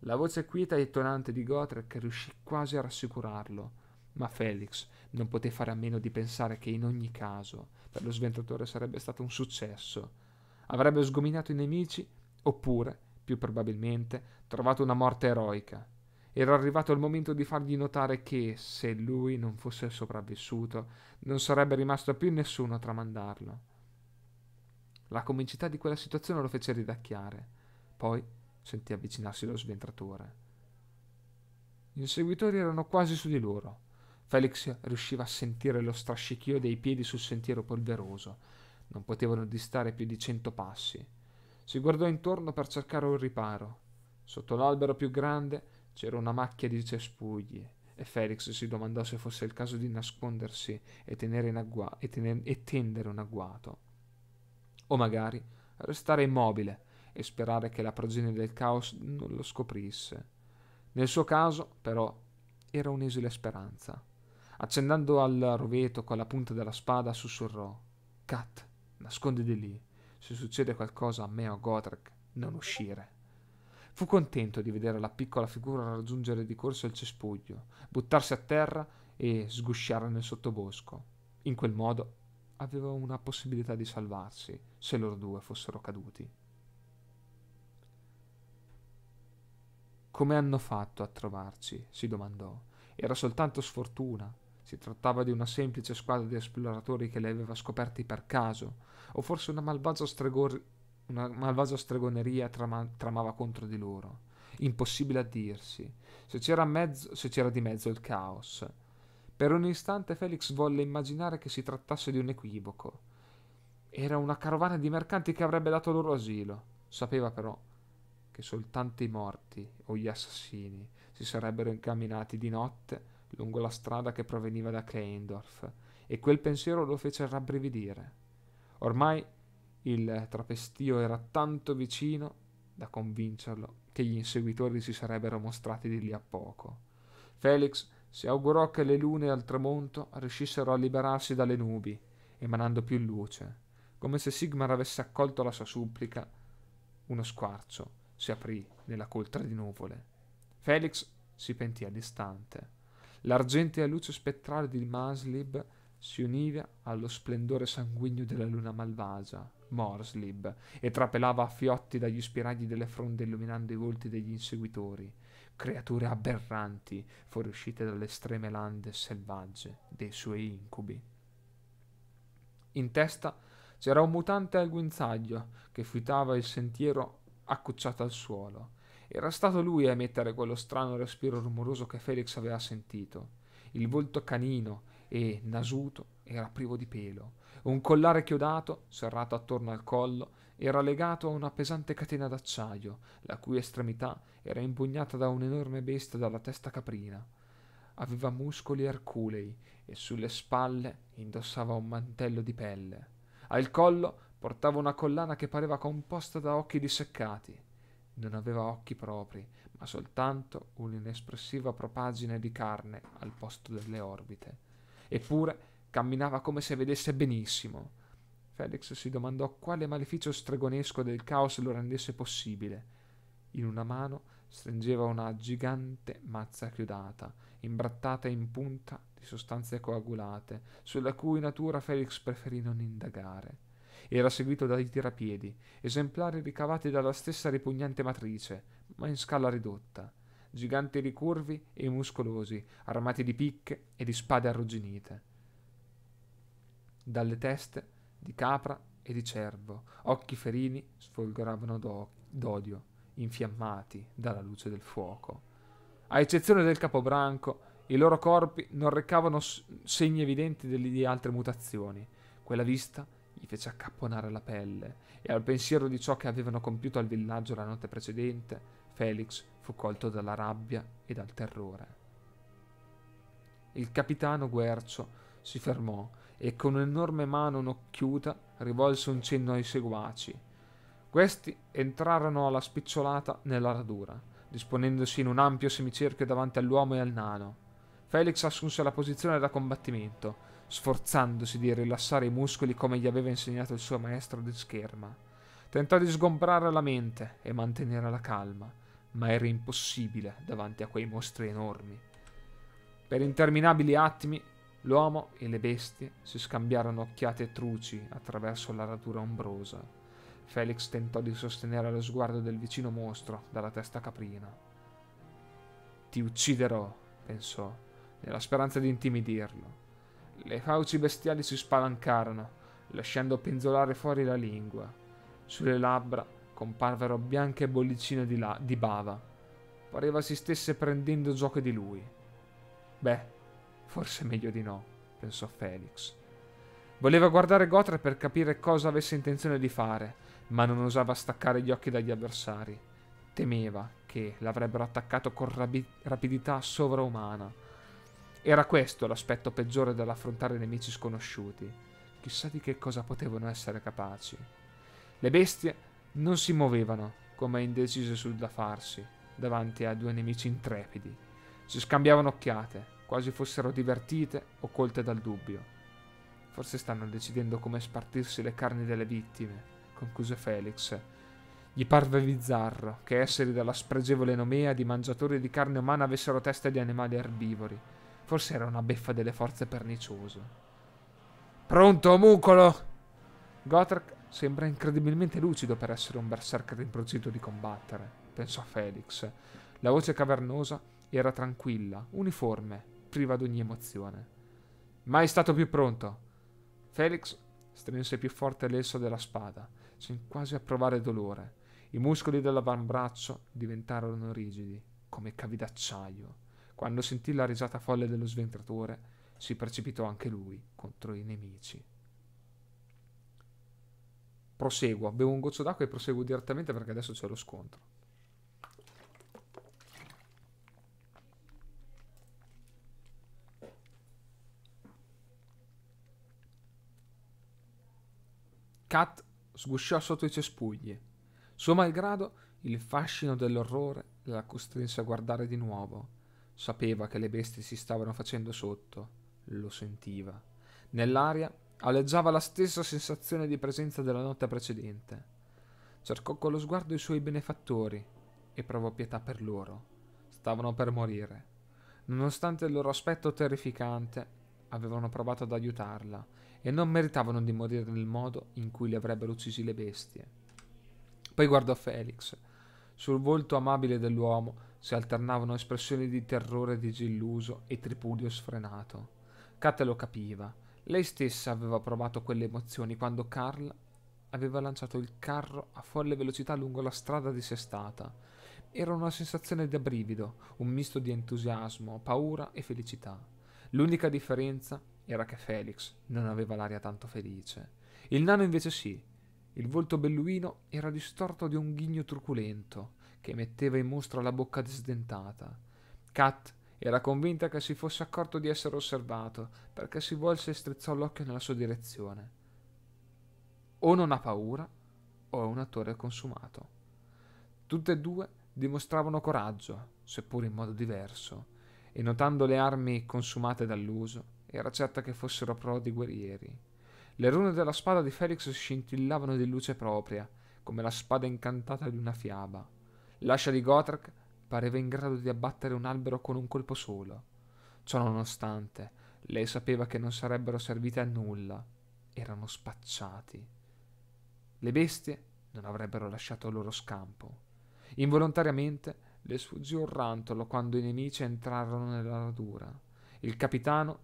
La voce quieta e tonante di Gotrek riuscì quasi a rassicurarlo, ma Felix non poté fare a meno di pensare che in ogni caso per lo sventatore sarebbe stato un successo. Avrebbe sgominato i nemici, oppure, più probabilmente, trovato una morte eroica. Era arrivato il momento di fargli notare che, se lui non fosse sopravvissuto, non sarebbe rimasto più nessuno a tramandarlo. La comicità di quella situazione lo fece ridacchiare. Poi sentì avvicinarsi lo sventratore. Gli inseguitori erano quasi su di loro. Felix riusciva a sentire lo strascichio dei piedi sul sentiero polveroso. Non potevano distare più di cento passi. Si guardò intorno per cercare un riparo. Sotto l'albero più grande c'era una macchia di cespugli e Felix si domandò se fosse il caso di nascondersi e, agua- e, tener- e tendere un agguato. O magari restare immobile e sperare che la progenie del caos non lo scoprisse. Nel suo caso, però, era un'esile speranza. Accennando al roveto con la punta della spada, sussurrò: Cat, nasconditi lì. Se succede qualcosa a me o a Godrek, non uscire. Fu contento di vedere la piccola figura raggiungere di corsa il cespuglio, buttarsi a terra e sgusciare nel sottobosco. In quel modo aveva una possibilità di salvarsi se loro due fossero caduti. Come hanno fatto a trovarci? si domandò. Era soltanto sfortuna. Si trattava di una semplice squadra di esploratori che li aveva scoperti per caso, o forse una malvagia, stregor- una malvagia stregoneria trama- tramava contro di loro. Impossibile a dirsi. Se c'era, mezzo, se c'era di mezzo il caos. Per un istante Felix volle immaginare che si trattasse di un equivoco. Era una carovana di mercanti che avrebbe dato loro asilo. Sapeva però che soltanto i morti o gli assassini si sarebbero incamminati di notte lungo la strada che proveniva da Kleindorf, e quel pensiero lo fece rabbrividire. Ormai il trapestio era tanto vicino da convincerlo che gli inseguitori si sarebbero mostrati di lì a poco. Felix si augurò che le lune al tramonto riuscissero a liberarsi dalle nubi, emanando più luce, come se Sigmar avesse accolto la sua supplica uno squarcio si aprì nella coltra di nuvole. Felix si pentì all'istante. L'argentea luce spettrale di Maslib si univa allo splendore sanguigno della luna malvagia, Morslib, e trapelava a fiotti dagli spiragli delle fronde illuminando i volti degli inseguitori, creature aberranti fuoriuscite dalle estreme lande selvagge dei suoi incubi. In testa c'era un mutante al guinzaglio che fuitava il sentiero accucciata al suolo. Era stato lui a emettere quello strano respiro rumoroso che Felix aveva sentito. Il volto canino e nasuto era privo di pelo. Un collare chiodato, serrato attorno al collo, era legato a una pesante catena d'acciaio, la cui estremità era impugnata da un'enorme bestia dalla testa caprina. Aveva muscoli erculei e sulle spalle indossava un mantello di pelle. Al collo Portava una collana che pareva composta da occhi disseccati. Non aveva occhi propri, ma soltanto un'inespressiva propagine di carne al posto delle orbite. Eppure camminava come se vedesse benissimo. Felix si domandò quale maleficio stregonesco del caos lo rendesse possibile. In una mano stringeva una gigante mazza chiodata, imbrattata in punta di sostanze coagulate, sulla cui natura Felix preferì non indagare era seguito dai tirapiedi, esemplari ricavati dalla stessa ripugnante matrice, ma in scala ridotta, giganti ricurvi e muscolosi, armati di picche e di spade arrugginite. Dalle teste di capra e di cervo, occhi ferini sfolgoravano do- d'odio, infiammati dalla luce del fuoco. A eccezione del capobranco, i loro corpi non recavano segni evidenti di altre mutazioni. Quella vista gli fece accapponare la pelle, e al pensiero di ciò che avevano compiuto al villaggio la notte precedente, Felix fu colto dalla rabbia e dal terrore. Il capitano Guercio si fermò e con un'enorme mano un'occhiuta rivolse un cenno ai seguaci. Questi entrarono alla spicciolata nella radura, disponendosi in un ampio semicerchio davanti all'uomo e al nano. Felix assunse la posizione da combattimento sforzandosi di rilassare i muscoli come gli aveva insegnato il suo maestro di scherma. Tentò di sgombrare la mente e mantenere la calma, ma era impossibile davanti a quei mostri enormi. Per interminabili attimi, l'uomo e le bestie si scambiarono occhiate truci attraverso la radura ombrosa. Felix tentò di sostenere lo sguardo del vicino mostro dalla testa caprina. Ti ucciderò, pensò, nella speranza di intimidirlo le fauci bestiali si spalancarono, lasciando penzolare fuori la lingua. Sulle labbra comparvero bianche bollicine di, la- di bava. Pareva si stesse prendendo gioco di lui. Beh, forse meglio di no, pensò Felix. Voleva guardare Gotre per capire cosa avesse intenzione di fare, ma non osava staccare gli occhi dagli avversari. Temeva che l'avrebbero attaccato con rabi- rapidità sovraumana era questo l'aspetto peggiore dell'affrontare nemici sconosciuti. Chissà di che cosa potevano essere capaci. Le bestie non si muovevano, come indecise sul da farsi, davanti a due nemici intrepidi. Si scambiavano occhiate, quasi fossero divertite o colte dal dubbio. Forse stanno decidendo come spartirsi le carni delle vittime, concluse Felix. Gli parve bizzarro che esseri dalla spregevole nomea di mangiatori di carne umana avessero teste di animali erbivori. Forse era una beffa delle forze pernicioso. Pronto, mucolo! Gothark sembra incredibilmente lucido per essere un berserker in procinto di combattere, pensò Felix. La voce cavernosa era tranquilla, uniforme, priva d'ogni emozione. Mai stato più pronto. Felix strinse più forte l'esso della spada, sin quasi a provare dolore. I muscoli dell'avambraccio diventarono rigidi, come cavi d'acciaio. Quando sentì la risata folle dello sventratore, si precipitò anche lui contro i nemici. Proseguo, bevo un goccio d'acqua e proseguo direttamente perché adesso c'è lo scontro. Kat sgusciò sotto i cespugli. Suo malgrado, il fascino dell'orrore la costrinse a guardare di nuovo Sapeva che le bestie si stavano facendo sotto, lo sentiva. Nell'aria aleggiava la stessa sensazione di presenza della notte precedente. Cercò con lo sguardo i suoi benefattori e provò pietà per loro. Stavano per morire. Nonostante il loro aspetto terrificante, avevano provato ad aiutarla e non meritavano di morire nel modo in cui li avrebbero uccisi le bestie. Poi guardò Felix. Sul volto amabile dell'uomo si alternavano espressioni di terrore disilluso e tripudio sfrenato. Kat lo capiva. Lei stessa aveva provato quelle emozioni quando Carl aveva lanciato il carro a folle velocità lungo la strada dissestata. Era una sensazione da brivido, un misto di entusiasmo, paura e felicità. L'unica differenza era che Felix non aveva l'aria tanto felice. Il nano invece sì. Il volto belluino era distorto di un ghigno truculento che metteva in mostra la bocca disdentata. Kat era convinta che si fosse accorto di essere osservato, perché si volse e strizzò l'occhio nella sua direzione. O non ha paura, o è un attore consumato. Tutte e due dimostravano coraggio, seppur in modo diverso, e notando le armi consumate dall'uso, era certa che fossero pro di guerrieri. Le rune della spada di Felix scintillavano di luce propria, come la spada incantata di una fiaba. L'ascia di Gotrak pareva in grado di abbattere un albero con un colpo solo. Ciò nonostante, lei sapeva che non sarebbero servite a nulla. Erano spacciati. Le bestie non avrebbero lasciato il loro scampo. Involontariamente le sfuggì un rantolo quando i nemici entrarono nella radura. Il capitano,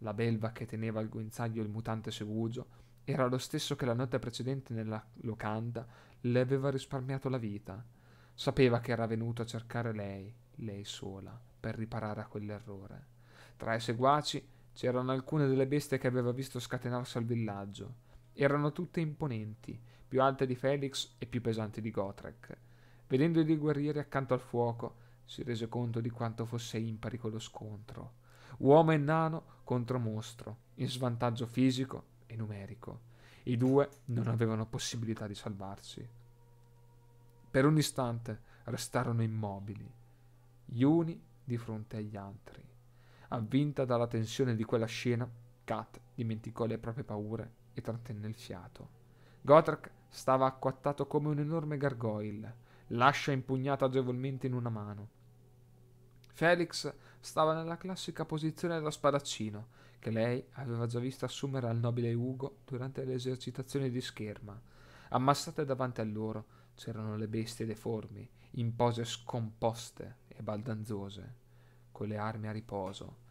la belva che teneva al guinzaglio il mutante segugio, era lo stesso che la notte precedente nella locanda le aveva risparmiato la vita. Sapeva che era venuto a cercare lei, lei sola, per riparare a quell'errore. Tra i seguaci c'erano alcune delle bestie che aveva visto scatenarsi al villaggio. Erano tutte imponenti, più alte di Felix e più pesanti di Gotrek. Vedendo i due guerrieri accanto al fuoco, si rese conto di quanto fosse impari quello scontro. Uomo e nano contro mostro, in svantaggio fisico e numerico. I due non avevano possibilità di salvarsi. Per un istante restarono immobili, gli uni di fronte agli altri. Avvinta dalla tensione di quella scena, Kat dimenticò le proprie paure e trattenne il fiato. Gotrak stava acquattato come un enorme gargoyle, l'ascia impugnata agevolmente in una mano. Felix stava nella classica posizione da spadaccino che lei aveva già visto assumere al nobile Ugo durante le esercitazioni di scherma. Ammassate davanti a loro c'erano le bestie deformi, in pose scomposte e baldanzose, con le armi a riposo.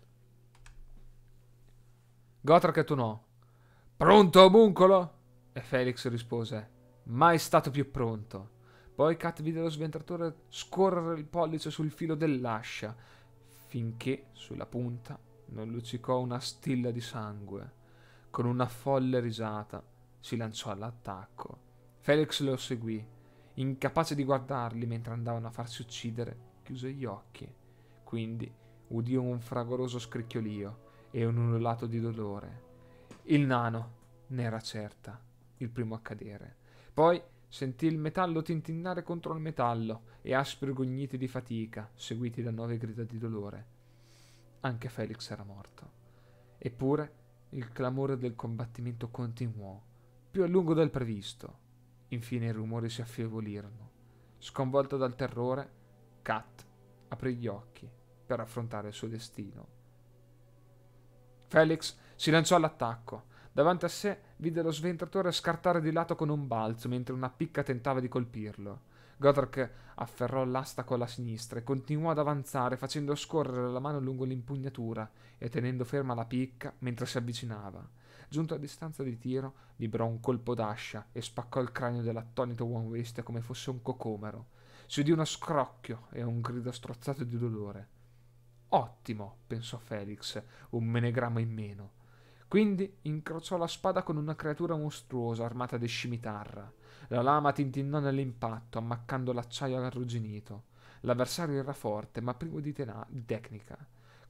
Gotrak attonò. Pronto, omuncolo? E Felix rispose. Mai stato più pronto. Poi Kat vide lo sventratore scorrere il pollice sul filo dell'ascia, finché sulla punta non luccicò una stilla di sangue. Con una folle risata si lanciò all'attacco. Felix lo seguì incapace di guardarli mentre andavano a farsi uccidere, chiuse gli occhi. Quindi udì un fragoroso scricchiolio e un ululato di dolore. Il nano ne era certa, il primo a cadere. Poi sentì il metallo tintinnare contro il metallo e aspri grugniti di fatica, seguiti da nuove grida di dolore. Anche Felix era morto. Eppure il clamore del combattimento continuò, più a lungo del previsto. Infine i rumori si affievolirono. Sconvolto dal terrore, Kat aprì gli occhi per affrontare il suo destino. Felix si lanciò all'attacco. Davanti a sé vide lo sventratore scartare di lato con un balzo mentre una picca tentava di colpirlo. Godric afferrò l'asta con la sinistra e continuò ad avanzare facendo scorrere la mano lungo l'impugnatura e tenendo ferma la picca mentre si avvicinava. Giunto a distanza di tiro, vibrò un colpo d'ascia e spaccò il cranio dell'attonito One Wrist come fosse un cocomero. Si udì uno scrocchio e un grido strozzato di dolore. Ottimo, pensò Felix, un menegramma in meno. Quindi incrociò la spada con una creatura mostruosa armata di scimitarra. La lama tintinnò nell'impatto, ammaccando l'acciaio arrugginito. L'avversario era forte, ma privo di, tena- di tecnica.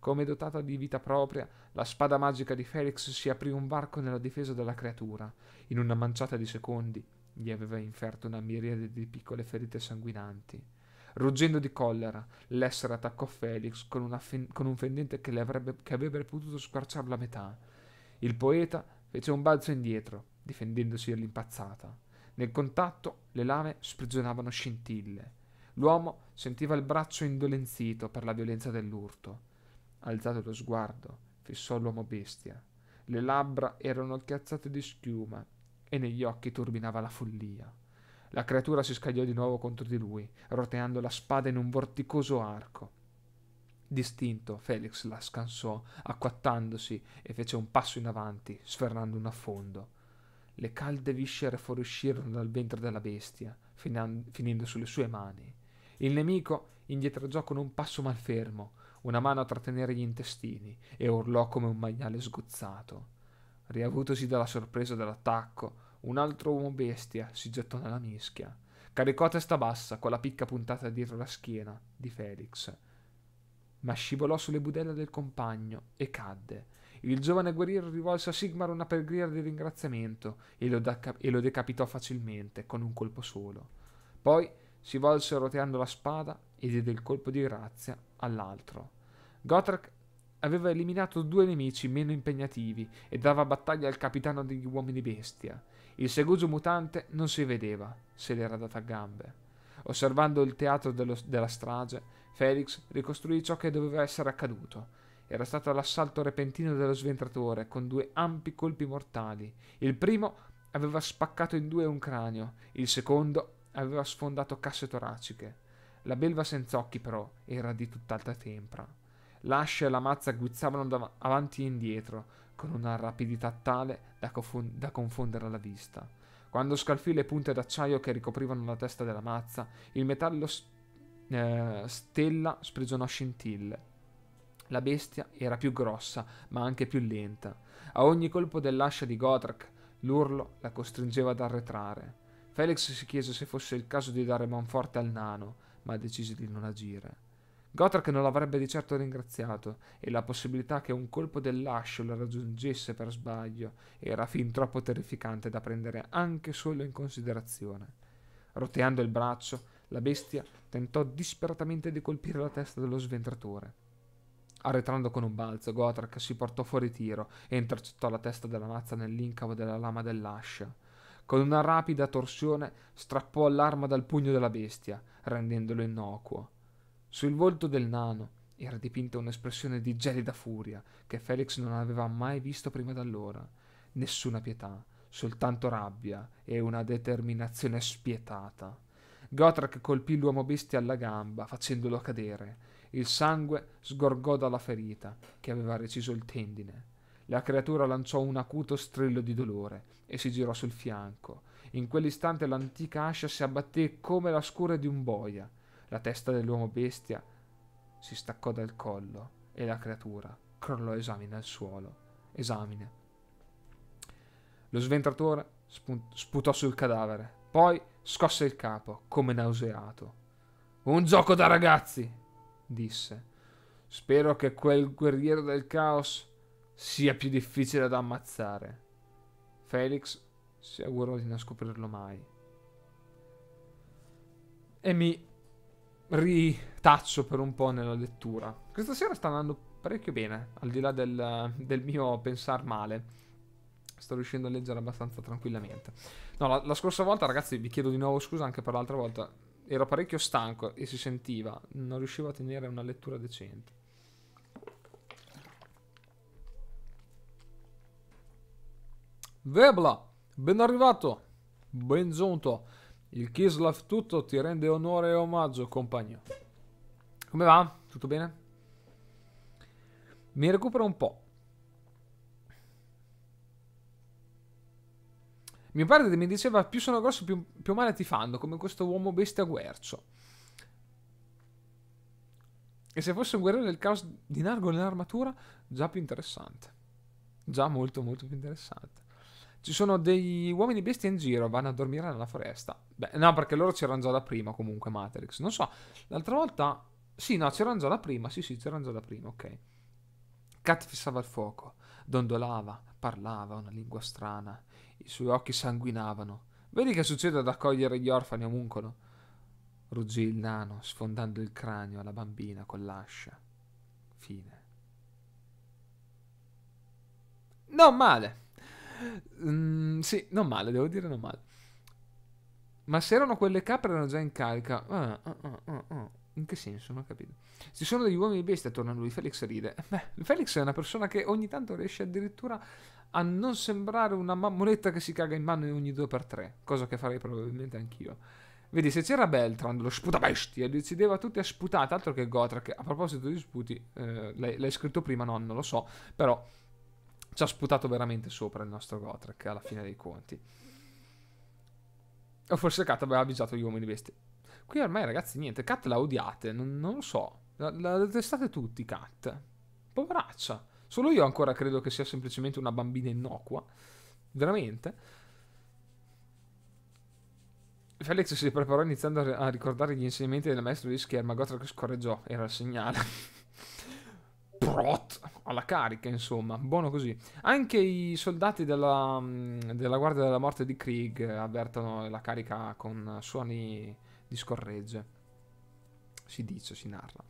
Come dotata di vita propria, la spada magica di Felix si aprì un varco nella difesa della creatura. In una manciata di secondi gli aveva inferto una miriade di piccole ferite sanguinanti. Ruggendo di collera, l'essere attaccò Felix con, con un fendente che, avrebbe, che avrebbe potuto squarciarlo a metà. Il poeta fece un balzo indietro, difendendosi dall'impazzata. Nel contatto le lame sprigionavano scintille. L'uomo sentiva il braccio indolenzito per la violenza dell'urto alzato lo sguardo, fissò l'uomo bestia. Le labbra erano chiazzate di schiuma e negli occhi turbinava la follia. La creatura si scagliò di nuovo contro di lui, roteando la spada in un vorticoso arco. Distinto, Felix la scansò, acquattandosi, e fece un passo in avanti, sferrando un affondo. Le calde viscere fuoriuscirono dal ventre della bestia, finendo sulle sue mani. Il nemico indietreggiò con un passo malfermo, una mano a trattenere gli intestini, e urlò come un maiale sgozzato. Riavutosi dalla sorpresa dell'attacco, un altro uomo bestia si gettò nella mischia. Caricò a testa bassa, con la picca puntata dietro la schiena di Felix. Ma scivolò sulle budella del compagno e cadde. Il giovane guerriero rivolse a Sigmar una preghiera di ringraziamento e lo, e lo decapitò facilmente, con un colpo solo. Poi si volse roteando la spada e diede il colpo di grazia all'altro. Gotrak aveva eliminato due nemici meno impegnativi e dava battaglia al capitano degli uomini bestia. Il segugio mutante non si vedeva, se l'era data a gambe. Osservando il teatro dello, della strage, Felix ricostruì ciò che doveva essere accaduto. Era stato l'assalto repentino dello sventratore, con due ampi colpi mortali. Il primo aveva spaccato in due un cranio, il secondo aveva sfondato casse toraciche. La belva senza occhi, però, era di tutt'altra tempra. L'ascia e la mazza guizzavano dav- avanti e indietro, con una rapidità tale da, confon- da confondere la vista. Quando scalfì le punte d'acciaio che ricoprivano la testa della mazza, il metallo st- eh, stella sprigionò scintille. La bestia era più grossa, ma anche più lenta. A ogni colpo dell'ascia di Godrak, l'urlo la costringeva ad arretrare. Felix si chiese se fosse il caso di dare manforte al nano, ma decise di non agire. Gotrak non l'avrebbe di certo ringraziato, e la possibilità che un colpo dell'ascio lo raggiungesse per sbaglio era fin troppo terrificante da prendere anche solo in considerazione. Roteando il braccio, la bestia tentò disperatamente di colpire la testa dello sventratore. Arretrando con un balzo, Gotrak si portò fuori tiro e intercettò la testa della mazza nell'incavo della lama dell'ascia. Con una rapida torsione strappò l'arma dal pugno della bestia, rendendolo innocuo sul volto del nano era dipinta un'espressione di gelida furia che Felix non aveva mai visto prima d'allora. Nessuna pietà, soltanto rabbia e una determinazione spietata. Gotrak colpì l'uomo bestia alla gamba, facendolo cadere. Il sangue sgorgò dalla ferita che aveva reciso il tendine. La creatura lanciò un acuto strillo di dolore e si girò sul fianco. In quell'istante l'antica ascia si abbatté come la scura di un boia. La testa dell'uomo bestia si staccò dal collo e la creatura crollò esamine al suolo. Esamine. Lo sventratore sputò sul cadavere, poi scosse il capo, come nauseato. Un gioco da ragazzi, disse. Spero che quel guerriero del caos sia più difficile da ammazzare. Felix si augurò di non scoprirlo mai. E mi ritaccio per un po' nella lettura. Questa sera sta andando parecchio bene, al di là del, del mio pensar male. Sto riuscendo a leggere abbastanza tranquillamente. No, la, la scorsa volta, ragazzi, vi chiedo di nuovo scusa anche per l'altra volta. Ero parecchio stanco e si sentiva. Non riuscivo a tenere una lettura decente. Vebla, ben arrivato, benvenuto. Il Kislav tutto ti rende onore e omaggio, compagno. Come va? Tutto bene? Mi recupero un po'. Mio padre mi diceva più sono grosso più, più male ti fanno, come questo uomo bestia guercio. E se fosse un guerriero del caos di Nargo nell'armatura, già più interessante. Già molto molto più interessante. Ci sono degli uomini bestie in giro, vanno a dormire nella foresta. Beh, no, perché loro c'erano già da prima comunque Matrix. Non so, l'altra volta... Sì, no, c'erano già da prima, sì, sì, c'erano già da prima, ok. Kat fissava il fuoco, dondolava, parlava una lingua strana, i suoi occhi sanguinavano. Vedi che succede ad accogliere gli orfani a Muncolo? Ruggì il nano, sfondando il cranio alla bambina con l'ascia. Fine. Non male! Mm, sì, non male, devo dire non male. Ma se erano quelle capre erano già in carica. Ah, ah, ah, ah, ah. in che senso? Non ho capito. Ci sono degli uomini bestie attorno a lui. Felix ride. Eh, beh, Felix è una persona che ogni tanto riesce addirittura a non sembrare una mammoletta che si caga in mano in ogni 2x3. Cosa che farei probabilmente anch'io. Vedi, se c'era Beltrand, lo sputabestia, decideva tutti a sputare. altro che Gotra, che a proposito di sputi, eh, l'hai, l'hai scritto prima, no, non lo so, però ci ha sputato veramente sopra il nostro Gotrek alla fine dei conti. O forse Kat aveva avvisato gli uomini bestie. Qui ormai ragazzi niente, Kat la odiate, non, non lo so. La, la detestate tutti Kat. Poveraccia. Solo io ancora credo che sia semplicemente una bambina innocua. Veramente. Felix si preparò iniziando a ricordare gli insegnamenti del maestro di scherma. Gotrek scorreggiò, era il segnale. [laughs] Prot! alla carica, insomma, buono così. Anche i soldati della, mm, della Guardia della Morte di Krieg avvertono la carica con suoni di scorregge. Si dice, si narra.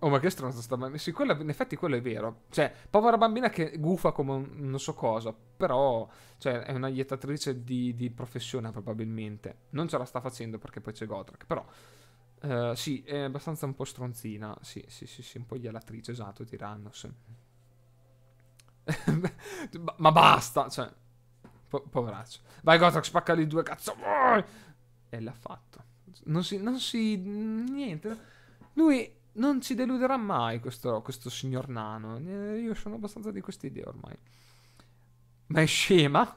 Oh, ma che stronzo sta bambina. Sì, quello, in effetti quello è vero. Cioè, povera bambina che gufa come un, non so cosa. Però, cioè, è una iettatrice di, di professione probabilmente. Non ce la sta facendo perché poi c'è Godrak. Però, Uh, sì, è abbastanza un po' stronzina. Sì, sì, sì, sì un po' ghelatrice, esatto, Tyrannos. [laughs] Ma basta, cioè... Po poveraccio. Vai Gotrox, spacca lì due, cazzo E l'ha fatto. Non si, non si... niente. Lui non ci deluderà mai questo, questo signor nano. Eh, io sono abbastanza di queste idee ormai. Ma è scema?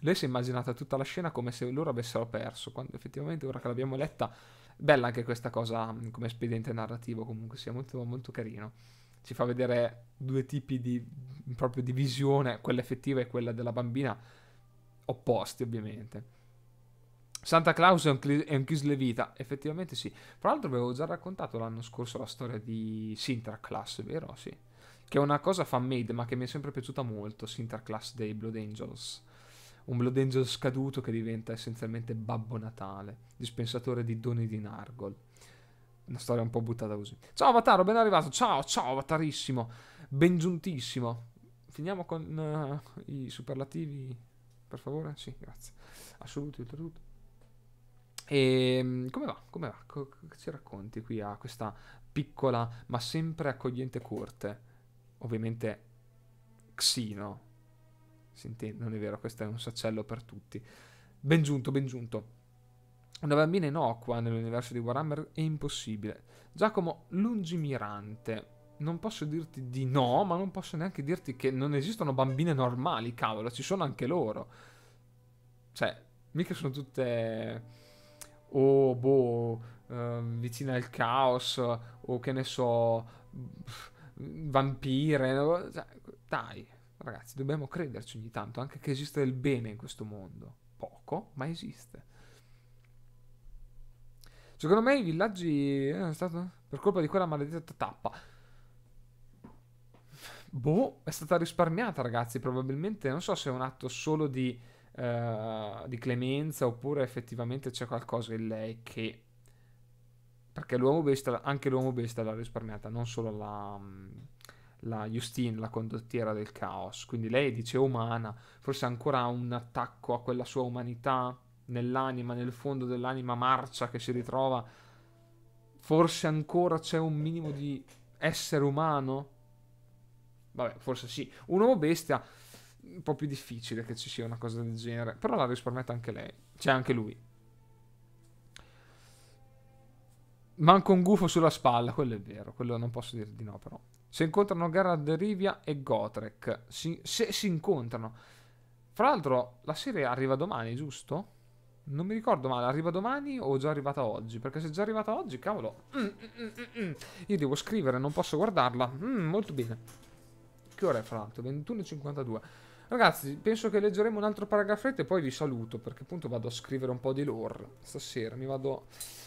Lei si è immaginata tutta la scena come se loro avessero perso, quando effettivamente ora che l'abbiamo letta Bella anche questa cosa mm, come espediente narrativo, comunque sia molto, molto carino. Ci fa vedere due tipi di, mm, proprio di visione, quella effettiva e quella della bambina, opposti ovviamente. Santa Claus è un, cli- è un Kislevita, effettivamente sì. Tra l'altro avevo già raccontato l'anno scorso la storia di Sinterklaas, vero? Sì. Che è una cosa fan-made, ma che mi è sempre piaciuta molto, Sinterklaas dei Blood Angels un Blood Angel scaduto che diventa essenzialmente Babbo Natale, dispensatore di doni di Nargol. Una storia un po' buttata così. Ciao Avataro, ben arrivato. Ciao, ciao Avatarissimo. Ben giuntissimo. Finiamo con uh, i superlativi, per favore? Sì, grazie. Assoluti oltretutto. E ehm, come va? Come va? Co- ci racconti qui a questa piccola ma sempre accogliente corte? Ovviamente Xino, Sentite, non è vero, questo è un saccello per tutti. Ben giunto, ben giunto. Una bambina innocua nell'universo di Warhammer è impossibile. Giacomo, lungimirante. Non posso dirti di no, ma non posso neanche dirti che non esistono bambine normali, cavolo, ci sono anche loro. Cioè, mica sono tutte... Oh, boh, eh, vicine al caos, o che ne so... Pff, vampire, cioè, dai Ragazzi, dobbiamo crederci ogni tanto, anche che esiste del bene in questo mondo. Poco, ma esiste. Secondo me i villaggi eh, stato per colpa di quella maledetta tappa. Boh, è stata risparmiata, ragazzi. Probabilmente non so se è un atto solo di, eh, di clemenza oppure effettivamente c'è qualcosa in lei che. Perché l'uomo bestia, anche l'uomo bestia l'ha risparmiata, non solo la. Mm, la Justine, la condottiera del caos. Quindi lei dice umana, forse ancora ha un attacco a quella sua umanità nell'anima, nel fondo dell'anima marcia che si ritrova. Forse ancora c'è un minimo di essere umano? Vabbè, forse sì. Un uomo bestia, un po' più difficile che ci sia una cosa del genere. Però la risparmiata anche lei. C'è cioè anche lui. Manca un gufo sulla spalla, quello è vero, quello non posso dire di no però. Si incontrano Gerard Rivia e Gotrek. Si, se si incontrano. Fra l'altro, la serie arriva domani, giusto? Non mi ricordo male, arriva domani o è già arrivata oggi? Perché se è già arrivata oggi, cavolo. Mm mm, mm, mm, mm, Io devo scrivere, non posso guardarla. Mm, molto bene. Che ora è, fra l'altro? 21.52. Ragazzi, penso che leggeremo un altro paragrafetto e poi vi saluto, perché appunto vado a scrivere un po' di lore stasera. Mi vado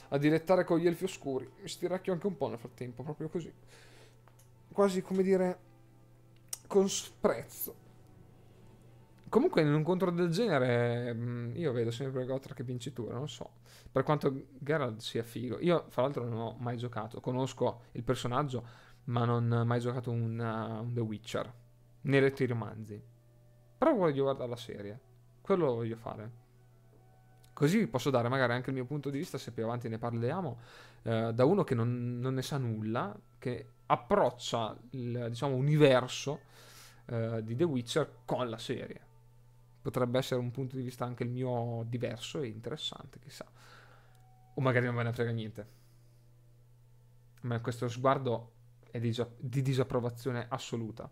a dilettare con gli elfi oscuri. Mi stiracchio anche un po' nel frattempo, proprio così quasi come dire con sprezzo. Comunque in un contro del genere mm, io vedo sempre Gotra che vinci tu, non so. Per quanto Geralt sia figo. Io fra l'altro non ho mai giocato, conosco il personaggio, ma non ho mai giocato un, uh, un The Witcher. Né letto i romanzi. Però voglio guardare la serie. Quello lo voglio fare. Così posso dare magari anche il mio punto di vista, se più avanti ne parliamo, eh, da uno che non, non ne sa nulla, che approccia il diciamo, universo eh, di The Witcher con la serie. Potrebbe essere un punto di vista anche il mio diverso e interessante, chissà. O magari non me ne frega niente. Ma questo sguardo è di, di disapprovazione assoluta.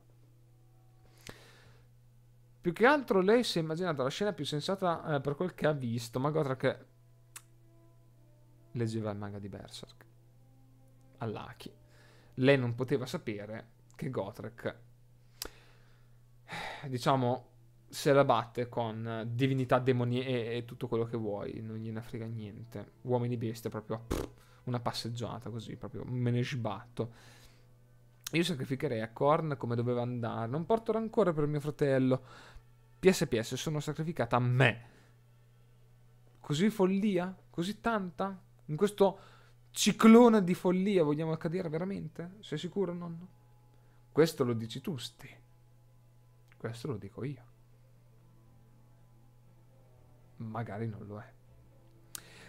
Più che altro lei si è immaginata la scena più sensata eh, per quel che ha visto, ma guarda che leggeva il manga di Berserk. All'Aki lei non poteva sapere che Gotrek, diciamo, se la batte con divinità demonie e, e, tutto quello che vuoi, non gliene frega niente. Uomini bestie, proprio pff, una passeggiata così, proprio me ne sbatto. Io sacrificherei a Korn come doveva andare. Non porto rancore per mio fratello. PSPS sono sacrificata a me. Così follia? Così tanta? In questo ciclone di follia vogliamo accadere veramente? Sei sicuro, nonno? Questo lo dici tu, Sti. Questo lo dico io. Magari non lo è.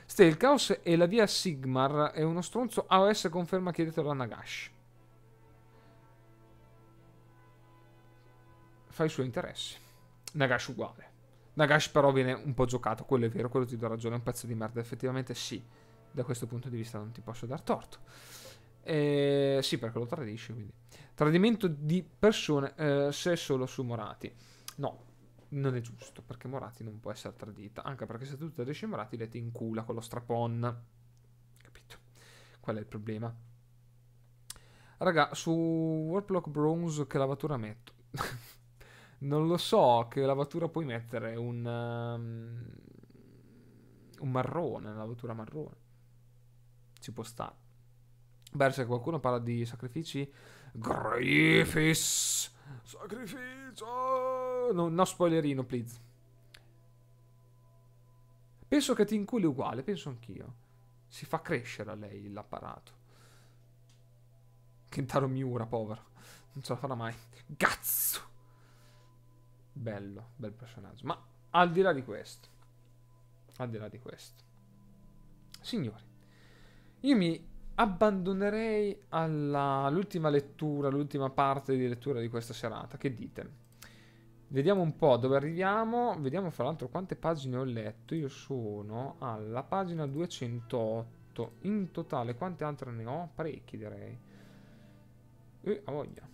Ste, il caos e la via Sigmar è uno stronzo AOS conferma chiedetelo a Nagash. Fa i suoi interessi. Nagash uguale. Nagash però viene un po' giocato, quello è vero, quello ti do ragione, è un pezzo di merda, effettivamente sì. Da questo punto di vista non ti posso dar torto. Eh, sì, perché lo tradisce, quindi. Tradimento di persone eh, se solo su Morati. No, non è giusto, perché Morati non può essere tradita. Anche perché se tu tradisci Morati, lei ti incula con lo strapon. Capito? Qual è il problema? Raga, su Warplock Bronze che lavatura metto? [laughs] non lo so, che lavatura puoi mettere? Un... Um, un marrone, una lavatura marrone ci può stare. Berserk, qualcuno parla di sacrifici? Griffiths! Sacrificio! No, no spoilerino, please. Penso che ti inculi uguale, penso anch'io. Si fa crescere a lei l'apparato. Kentaro Miura, povero. Non ce la farà mai. Cazzo! Bello, bel personaggio. Ma al di là di questo. Al di là di questo. Signori. Io mi abbandonerei all'ultima lettura, all'ultima parte di lettura di questa serata. Che dite? Vediamo un po' dove arriviamo. Vediamo fra l'altro quante pagine ho letto. Io sono alla pagina 208. In totale quante altre ne ho? Parecchi direi. Eh, a voglia.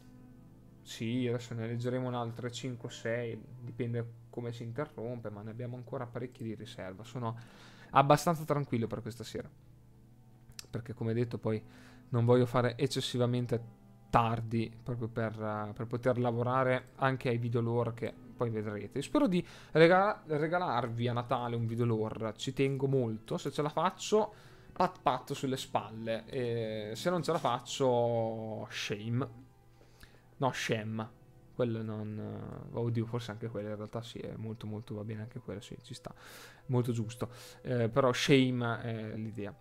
Sì, adesso ne leggeremo un'altra 5-6, dipende come si interrompe, ma ne abbiamo ancora parecchi di riserva. Sono abbastanza tranquillo per questa sera perché come detto poi non voglio fare eccessivamente tardi proprio per, uh, per poter lavorare anche ai video lore che poi vedrete. Spero di regala regalarvi a Natale un video lore, ci tengo molto, se ce la faccio pat pat sulle spalle, e se non ce la faccio shame, no shame, quello non... Eh, oddio, forse anche quello in realtà sì, è molto molto va bene anche quello, sì, ci sta, molto giusto, eh, però shame è l'idea.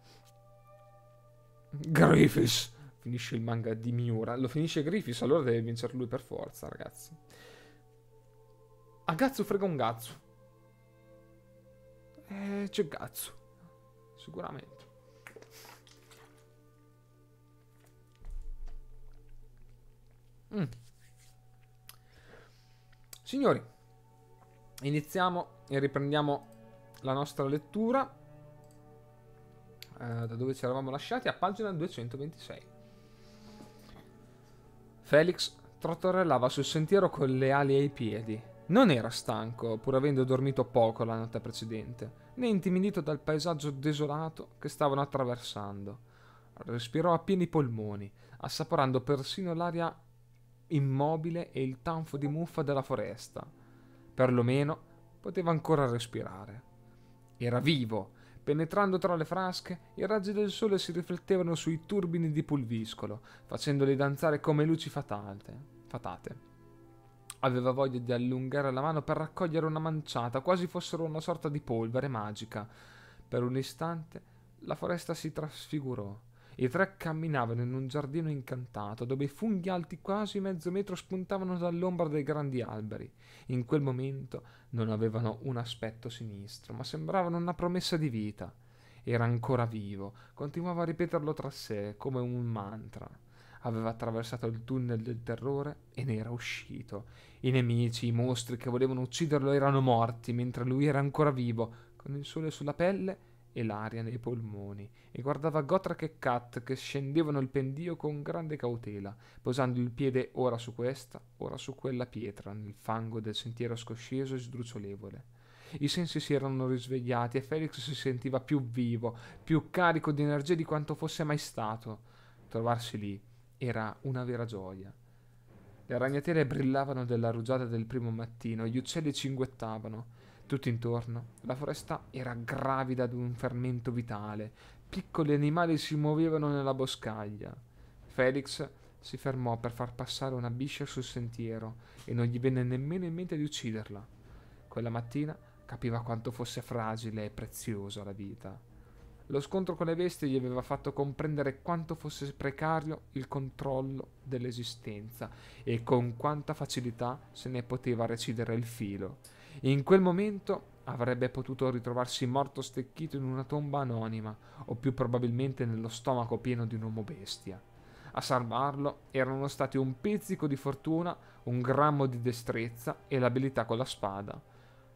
Griffiths. Finisce il manga di Miura. Lo finisce Griffiths, allora deve vincere lui per forza, ragazzi. A Gazzu frega un Gazzu. Eh, c'è Gazzu. Sicuramente. Mm. Signori, iniziamo e riprendiamo la nostra lettura eh, da dove ci eravamo lasciati, a pagina 226. Felix trottorellava sul sentiero con le ali ai piedi. Non era stanco, pur avendo dormito poco la notte precedente, né intimidito dal paesaggio desolato che stavano attraversando. Respirò a pieni polmoni, assaporando persino l'aria immobile e il tanfo di muffa della foresta. Perlomeno poteva ancora respirare. Era vivo Penetrando tra le frasche, i raggi del sole si riflettevano sui turbini di pulviscolo, facendoli danzare come luci fatate. fatate. Aveva voglia di allungare la mano per raccogliere una manciata, quasi fossero una sorta di polvere magica. Per un istante la foresta si trasfigurò i tre camminavano in un giardino incantato, dove i funghi alti quasi mezzo metro spuntavano dall'ombra dei grandi alberi. In quel momento non avevano un aspetto sinistro, ma sembravano una promessa di vita. Era ancora vivo, continuava a ripeterlo tra sé come un mantra. Aveva attraversato il tunnel del terrore e ne era uscito. I nemici, i mostri che volevano ucciderlo erano morti, mentre lui era ancora vivo, con il sole sulla pelle e l'aria nei polmoni, e guardava Gotrak e Kat che scendevano il pendio con grande cautela, posando il piede ora su questa, ora su quella pietra, nel fango del sentiero scosceso e sdrucciolevole. I sensi si erano risvegliati e Felix si sentiva più vivo, più carico di energia di quanto fosse mai stato. Trovarsi lì era una vera gioia. Le ragnatele brillavano della rugiada del primo mattino, gli uccelli cinguettavano, tutto intorno la foresta era gravida di un fermento vitale. Piccoli animali si muovevano nella boscaglia. Felix si fermò per far passare una biscia sul sentiero e non gli venne nemmeno in mente di ucciderla. Quella mattina capiva quanto fosse fragile e preziosa la vita. Lo scontro con le bestie gli aveva fatto comprendere quanto fosse precario il controllo dell'esistenza e con quanta facilità se ne poteva recidere il filo. In quel momento avrebbe potuto ritrovarsi morto stecchito in una tomba anonima, o più probabilmente nello stomaco pieno di un uomo bestia. A salvarlo erano stati un pizzico di fortuna, un grammo di destrezza e l'abilità con la spada.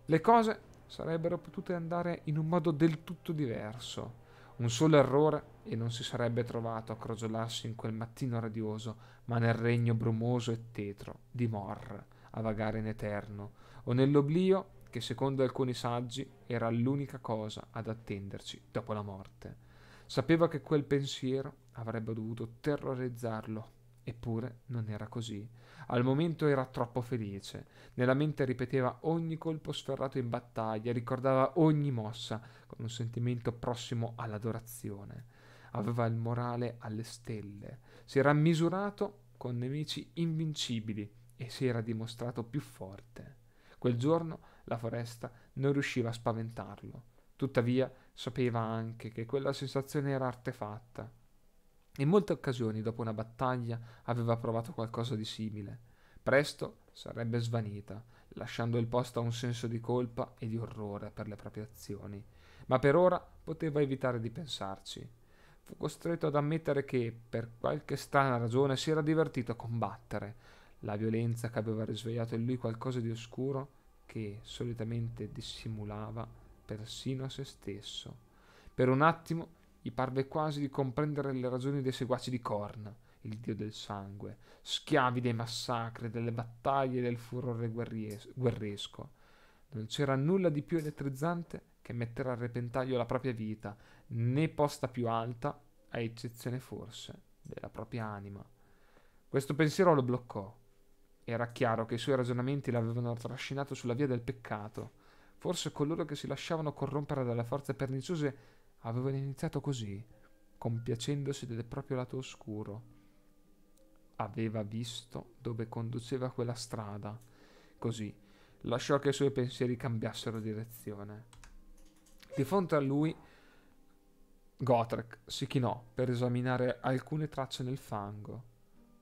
Le cose sarebbero potute andare in un modo del tutto diverso. Un solo errore e non si sarebbe trovato a crogiolarsi in quel mattino radioso, ma nel regno brumoso e tetro di Morr a vagare in eterno, o nell'oblio che secondo alcuni saggi era l'unica cosa ad attenderci dopo la morte. Sapeva che quel pensiero avrebbe dovuto terrorizzarlo, eppure non era così. Al momento era troppo felice, nella mente ripeteva ogni colpo sferrato in battaglia, ricordava ogni mossa con un sentimento prossimo all'adorazione. Aveva il morale alle stelle, si era misurato con nemici invincibili e si era dimostrato più forte. Quel giorno la foresta non riusciva a spaventarlo, tuttavia sapeva anche che quella sensazione era artefatta. In molte occasioni dopo una battaglia aveva provato qualcosa di simile. Presto sarebbe svanita, lasciando il posto a un senso di colpa e di orrore per le proprie azioni, ma per ora poteva evitare di pensarci. Fu costretto ad ammettere che, per qualche strana ragione, si era divertito a combattere, la violenza che aveva risvegliato in lui qualcosa di oscuro che solitamente dissimulava persino a se stesso. Per un attimo gli parve quasi di comprendere le ragioni dei seguaci di Corna, il dio del sangue, schiavi dei massacri, delle battaglie e del furore guerresco. Non c'era nulla di più elettrizzante che mettere a repentaglio la propria vita, né posta più alta, a eccezione forse della propria anima. Questo pensiero lo bloccò era chiaro che i suoi ragionamenti l'avevano trascinato sulla via del peccato. Forse coloro che si lasciavano corrompere dalle forze perniciose avevano iniziato così, compiacendosi del proprio lato oscuro. Aveva visto dove conduceva quella strada. Così lasciò che i suoi pensieri cambiassero direzione. Di fronte a lui, Gotrek si chinò per esaminare alcune tracce nel fango.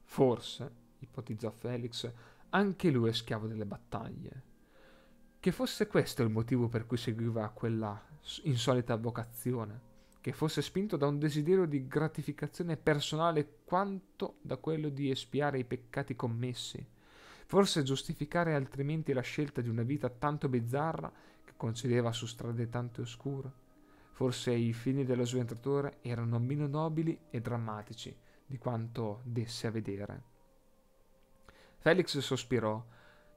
Forse ipotizzò Felix, anche lui è schiavo delle battaglie. Che fosse questo il motivo per cui seguiva quella insolita vocazione, che fosse spinto da un desiderio di gratificazione personale quanto da quello di espiare i peccati commessi, forse giustificare altrimenti la scelta di una vita tanto bizzarra che concedeva su strade tante oscure. Forse i fini dello sventratore erano meno nobili e drammatici di quanto desse a vedere. Felix sospirò.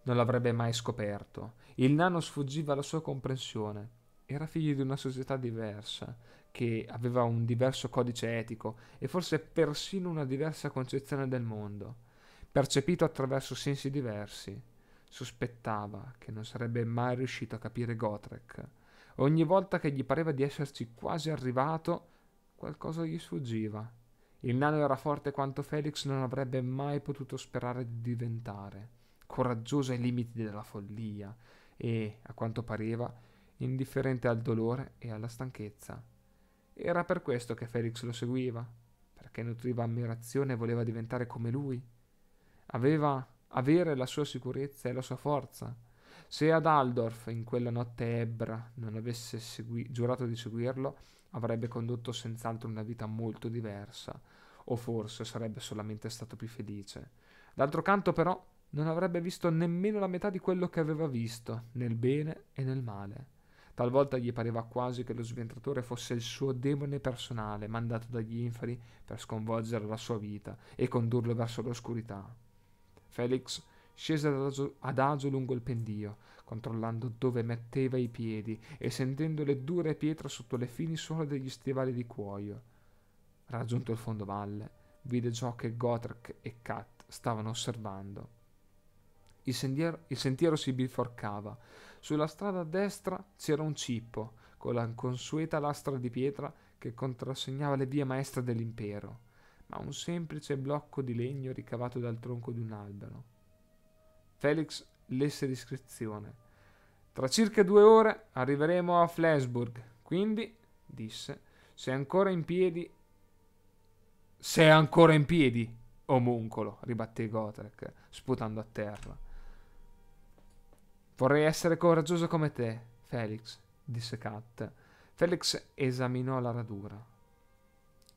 Non l'avrebbe mai scoperto. Il nano sfuggiva alla sua comprensione. Era figlio di una società diversa, che aveva un diverso codice etico e forse persino una diversa concezione del mondo, percepito attraverso sensi diversi. Sospettava che non sarebbe mai riuscito a capire Gotrek. Ogni volta che gli pareva di esserci quasi arrivato, qualcosa gli sfuggiva il nano era forte quanto Felix non avrebbe mai potuto sperare di diventare, coraggioso ai limiti della follia e, a quanto pareva, indifferente al dolore e alla stanchezza. Era per questo che Felix lo seguiva, perché nutriva ammirazione e voleva diventare come lui. Aveva avere la sua sicurezza e la sua forza. Se ad Aldorf in quella notte ebbra non avesse segui- giurato di seguirlo, avrebbe condotto senz'altro una vita molto diversa, o forse sarebbe solamente stato più felice. D'altro canto però non avrebbe visto nemmeno la metà di quello che aveva visto, nel bene e nel male. Talvolta gli pareva quasi che lo sventratore fosse il suo demone personale, mandato dagli inferi per sconvolgere la sua vita e condurlo verso l'oscurità. Felix scese adagio, adagio lungo il pendio, controllando dove metteva i piedi e sentendo le dure pietre sotto le fini suole degli stivali di cuoio. Raggiunto il fondovalle, vide ciò che Gotrak e Kat stavano osservando. Il sentiero, il sentiero si biforcava. Sulla strada a destra c'era un cippo, con la consueta lastra di pietra che contrassegnava le vie maestre dell'impero, ma un semplice blocco di legno ricavato dal tronco di un albero. Felix lesse l'eseriscrizione. Tra circa due ore arriveremo a Flensburg, quindi, disse, se ancora in piedi... Se è ancora in piedi, omuncolo, ribatté Gotrek, sputando a terra. Vorrei essere coraggioso come te, Felix, disse Kat. Felix esaminò la radura.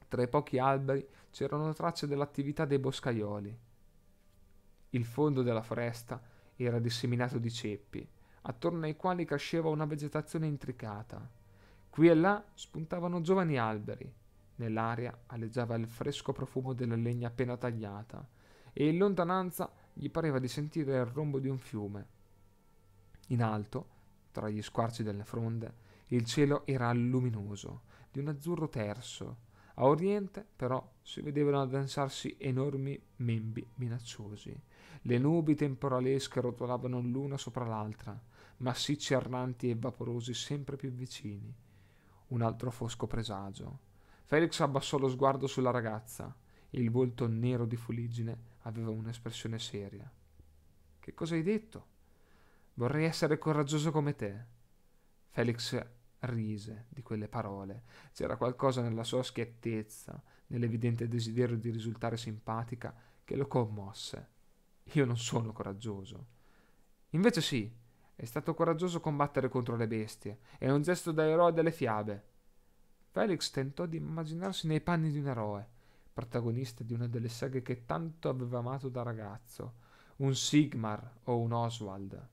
Tra i pochi alberi c'erano tracce dell'attività dei boscaioli. Il fondo della foresta era disseminato di ceppi, attorno ai quali cresceva una vegetazione intricata. Qui e là spuntavano giovani alberi, nell'aria aleggiava il fresco profumo della legna appena tagliata, e in lontananza gli pareva di sentire il rombo di un fiume. In alto, tra gli squarci delle fronde, il cielo era luminoso, di un azzurro terso. A oriente, però, si vedevano addensarsi enormi membri minacciosi, le nubi temporalesche rotolavano l'una sopra l'altra, massicci erranti e vaporosi sempre più vicini. Un altro fosco presagio. Felix abbassò lo sguardo sulla ragazza. Il volto nero di fuliggine aveva un'espressione seria. Che cosa hai detto? Vorrei essere coraggioso come te. Felix rise di quelle parole. C'era qualcosa nella sua schiettezza, nell'evidente desiderio di risultare simpatica, che lo commosse. Io non sono coraggioso. Invece sì, è stato coraggioso combattere contro le bestie. È un gesto da eroe delle fiabe. Felix tentò di immaginarsi nei panni di un eroe, protagonista di una delle saghe che tanto aveva amato da ragazzo, un Sigmar o un Oswald.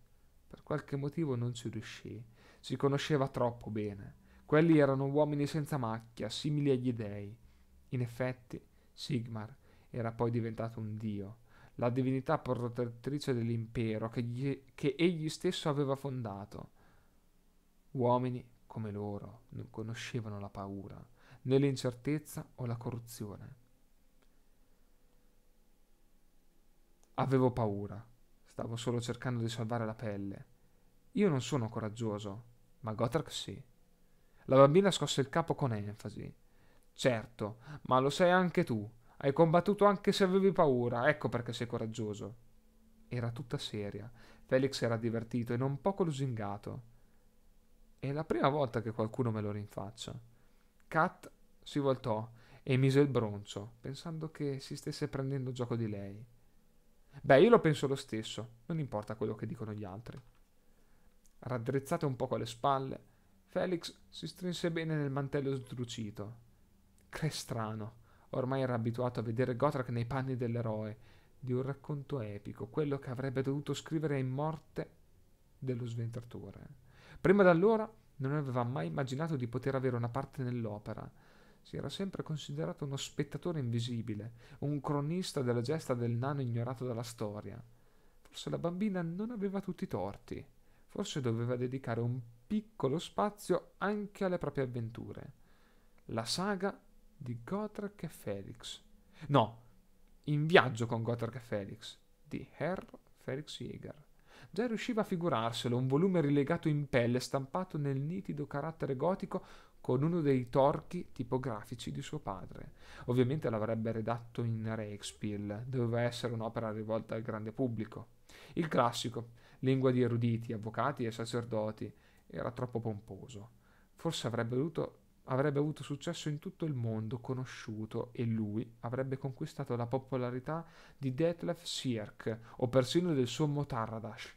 Per qualche motivo non ci riuscì. Si conosceva troppo bene. Quelli erano uomini senza macchia, simili agli dei. In effetti, Sigmar era poi diventato un dio la divinità protettrice dell'impero che, gli, che egli stesso aveva fondato. Uomini come loro non conoscevano la paura, né l'incertezza o la corruzione. Avevo paura, stavo solo cercando di salvare la pelle. Io non sono coraggioso, ma Gothark sì. La bambina scosse il capo con enfasi. Certo, ma lo sai anche tu. Hai combattuto anche se avevi paura, ecco perché sei coraggioso. Era tutta seria. Felix era divertito e non poco lusingato. È la prima volta che qualcuno me lo rinfaccia. Kat si voltò e mise il broncio, pensando che si stesse prendendo gioco di lei. Beh, io lo penso lo stesso, non importa quello che dicono gli altri. Raddrizzate un poco le spalle, Felix si strinse bene nel mantello sdrucito. Che strano. Ormai era abituato a vedere Gotrak nei panni dell'eroe di un racconto epico, quello che avrebbe dovuto scrivere in morte dello sventratore. Prima d'allora non aveva mai immaginato di poter avere una parte nell'opera. Si era sempre considerato uno spettatore invisibile, un cronista della gesta del nano ignorato dalla storia. Forse la bambina non aveva tutti i torti. Forse doveva dedicare un piccolo spazio anche alle proprie avventure. La saga di Gotrek e Felix. No, in viaggio con Gotrek e Felix, di Herr Felix Jäger. Già riusciva a figurarselo, un volume rilegato in pelle, stampato nel nitido carattere gotico con uno dei torchi tipografici di suo padre. Ovviamente l'avrebbe redatto in Rexpil, doveva essere un'opera rivolta al grande pubblico. Il classico, lingua di eruditi, avvocati e sacerdoti, era troppo pomposo. Forse avrebbe dovuto avrebbe avuto successo in tutto il mondo conosciuto e lui avrebbe conquistato la popolarità di Detlef Sierk o persino del suo Motarradash.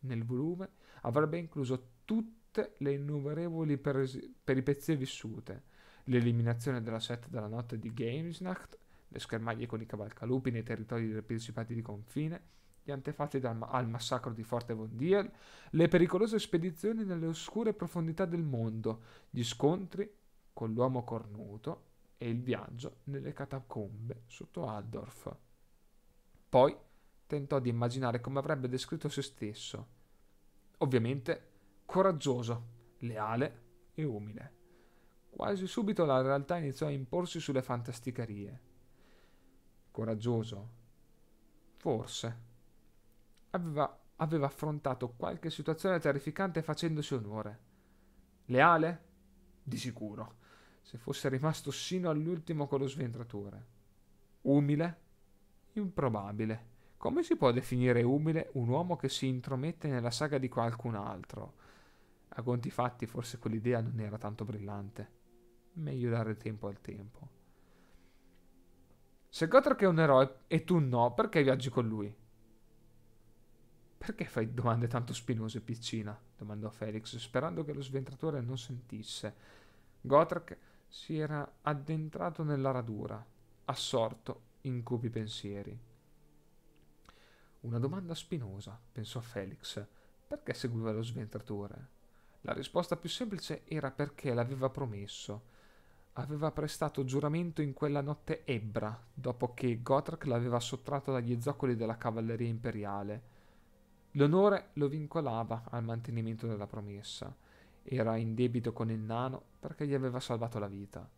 Nel volume avrebbe incluso tutte le innumerevoli peripezie vissute, l'eliminazione della set della notte di Gamesnacht, le schermaglie con i cavalcalupi nei territori dei principati di confine, gli antefatti dal, al massacro di Forte Vondiel, le pericolose spedizioni nelle oscure profondità del mondo, gli scontri con l'uomo cornuto e il viaggio nelle catacombe sotto Aldorf. Poi tentò di immaginare come avrebbe descritto se stesso. Ovviamente coraggioso, leale e umile. Quasi subito la realtà iniziò a imporsi sulle fantasticarie. Coraggioso? Forse aveva, aveva affrontato qualche situazione terrificante facendosi onore. Leale? Di sicuro, se fosse rimasto sino all'ultimo con lo sventratore. Umile? Improbabile. Come si può definire umile un uomo che si intromette nella saga di qualcun altro? A conti fatti, forse quell'idea non era tanto brillante. Meglio dare tempo al tempo. Se Gotrek è un eroe e tu no, perché viaggi con lui? Perché fai domande tanto spinose, piccina? domandò Felix, sperando che lo sventratore non sentisse. Gotrak si era addentrato nella radura, assorto in cupi pensieri. Una domanda spinosa, pensò Felix. Perché seguiva lo sventratore? La risposta più semplice era perché l'aveva promesso. Aveva prestato giuramento in quella notte ebbra, dopo che Gotrak l'aveva sottratto dagli zoccoli della cavalleria imperiale L'onore lo vincolava al mantenimento della promessa. Era in debito con il nano perché gli aveva salvato la vita.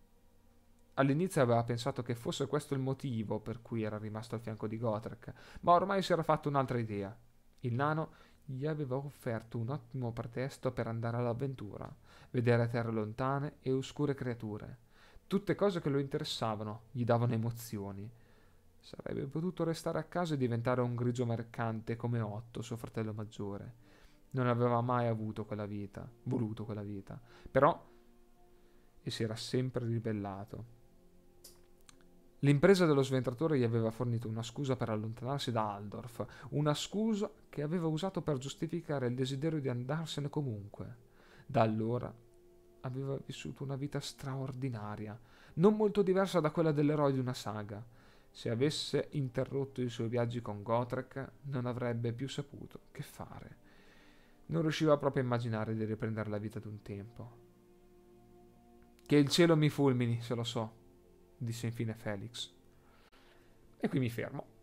All'inizio aveva pensato che fosse questo il motivo per cui era rimasto al fianco di Gotrek, ma ormai si era fatto un'altra idea. Il nano gli aveva offerto un ottimo pretesto per andare all'avventura, vedere terre lontane e oscure creature. Tutte cose che lo interessavano, gli davano emozioni Sarebbe potuto restare a casa e diventare un grigio mercante come Otto, suo fratello maggiore. Non aveva mai avuto quella vita, voluto quella vita. Però e si era sempre ribellato. L'impresa dello sventratore gli aveva fornito una scusa per allontanarsi da Aldorf, una scusa che aveva usato per giustificare il desiderio di andarsene comunque. Da allora aveva vissuto una vita straordinaria, non molto diversa da quella dell'eroe di una saga. Se avesse interrotto i suoi viaggi con Gotrek, non avrebbe più saputo che fare. Non riusciva proprio a immaginare di riprendere la vita d'un tempo. Che il cielo mi fulmini, se lo so, disse infine Felix. E qui mi fermo.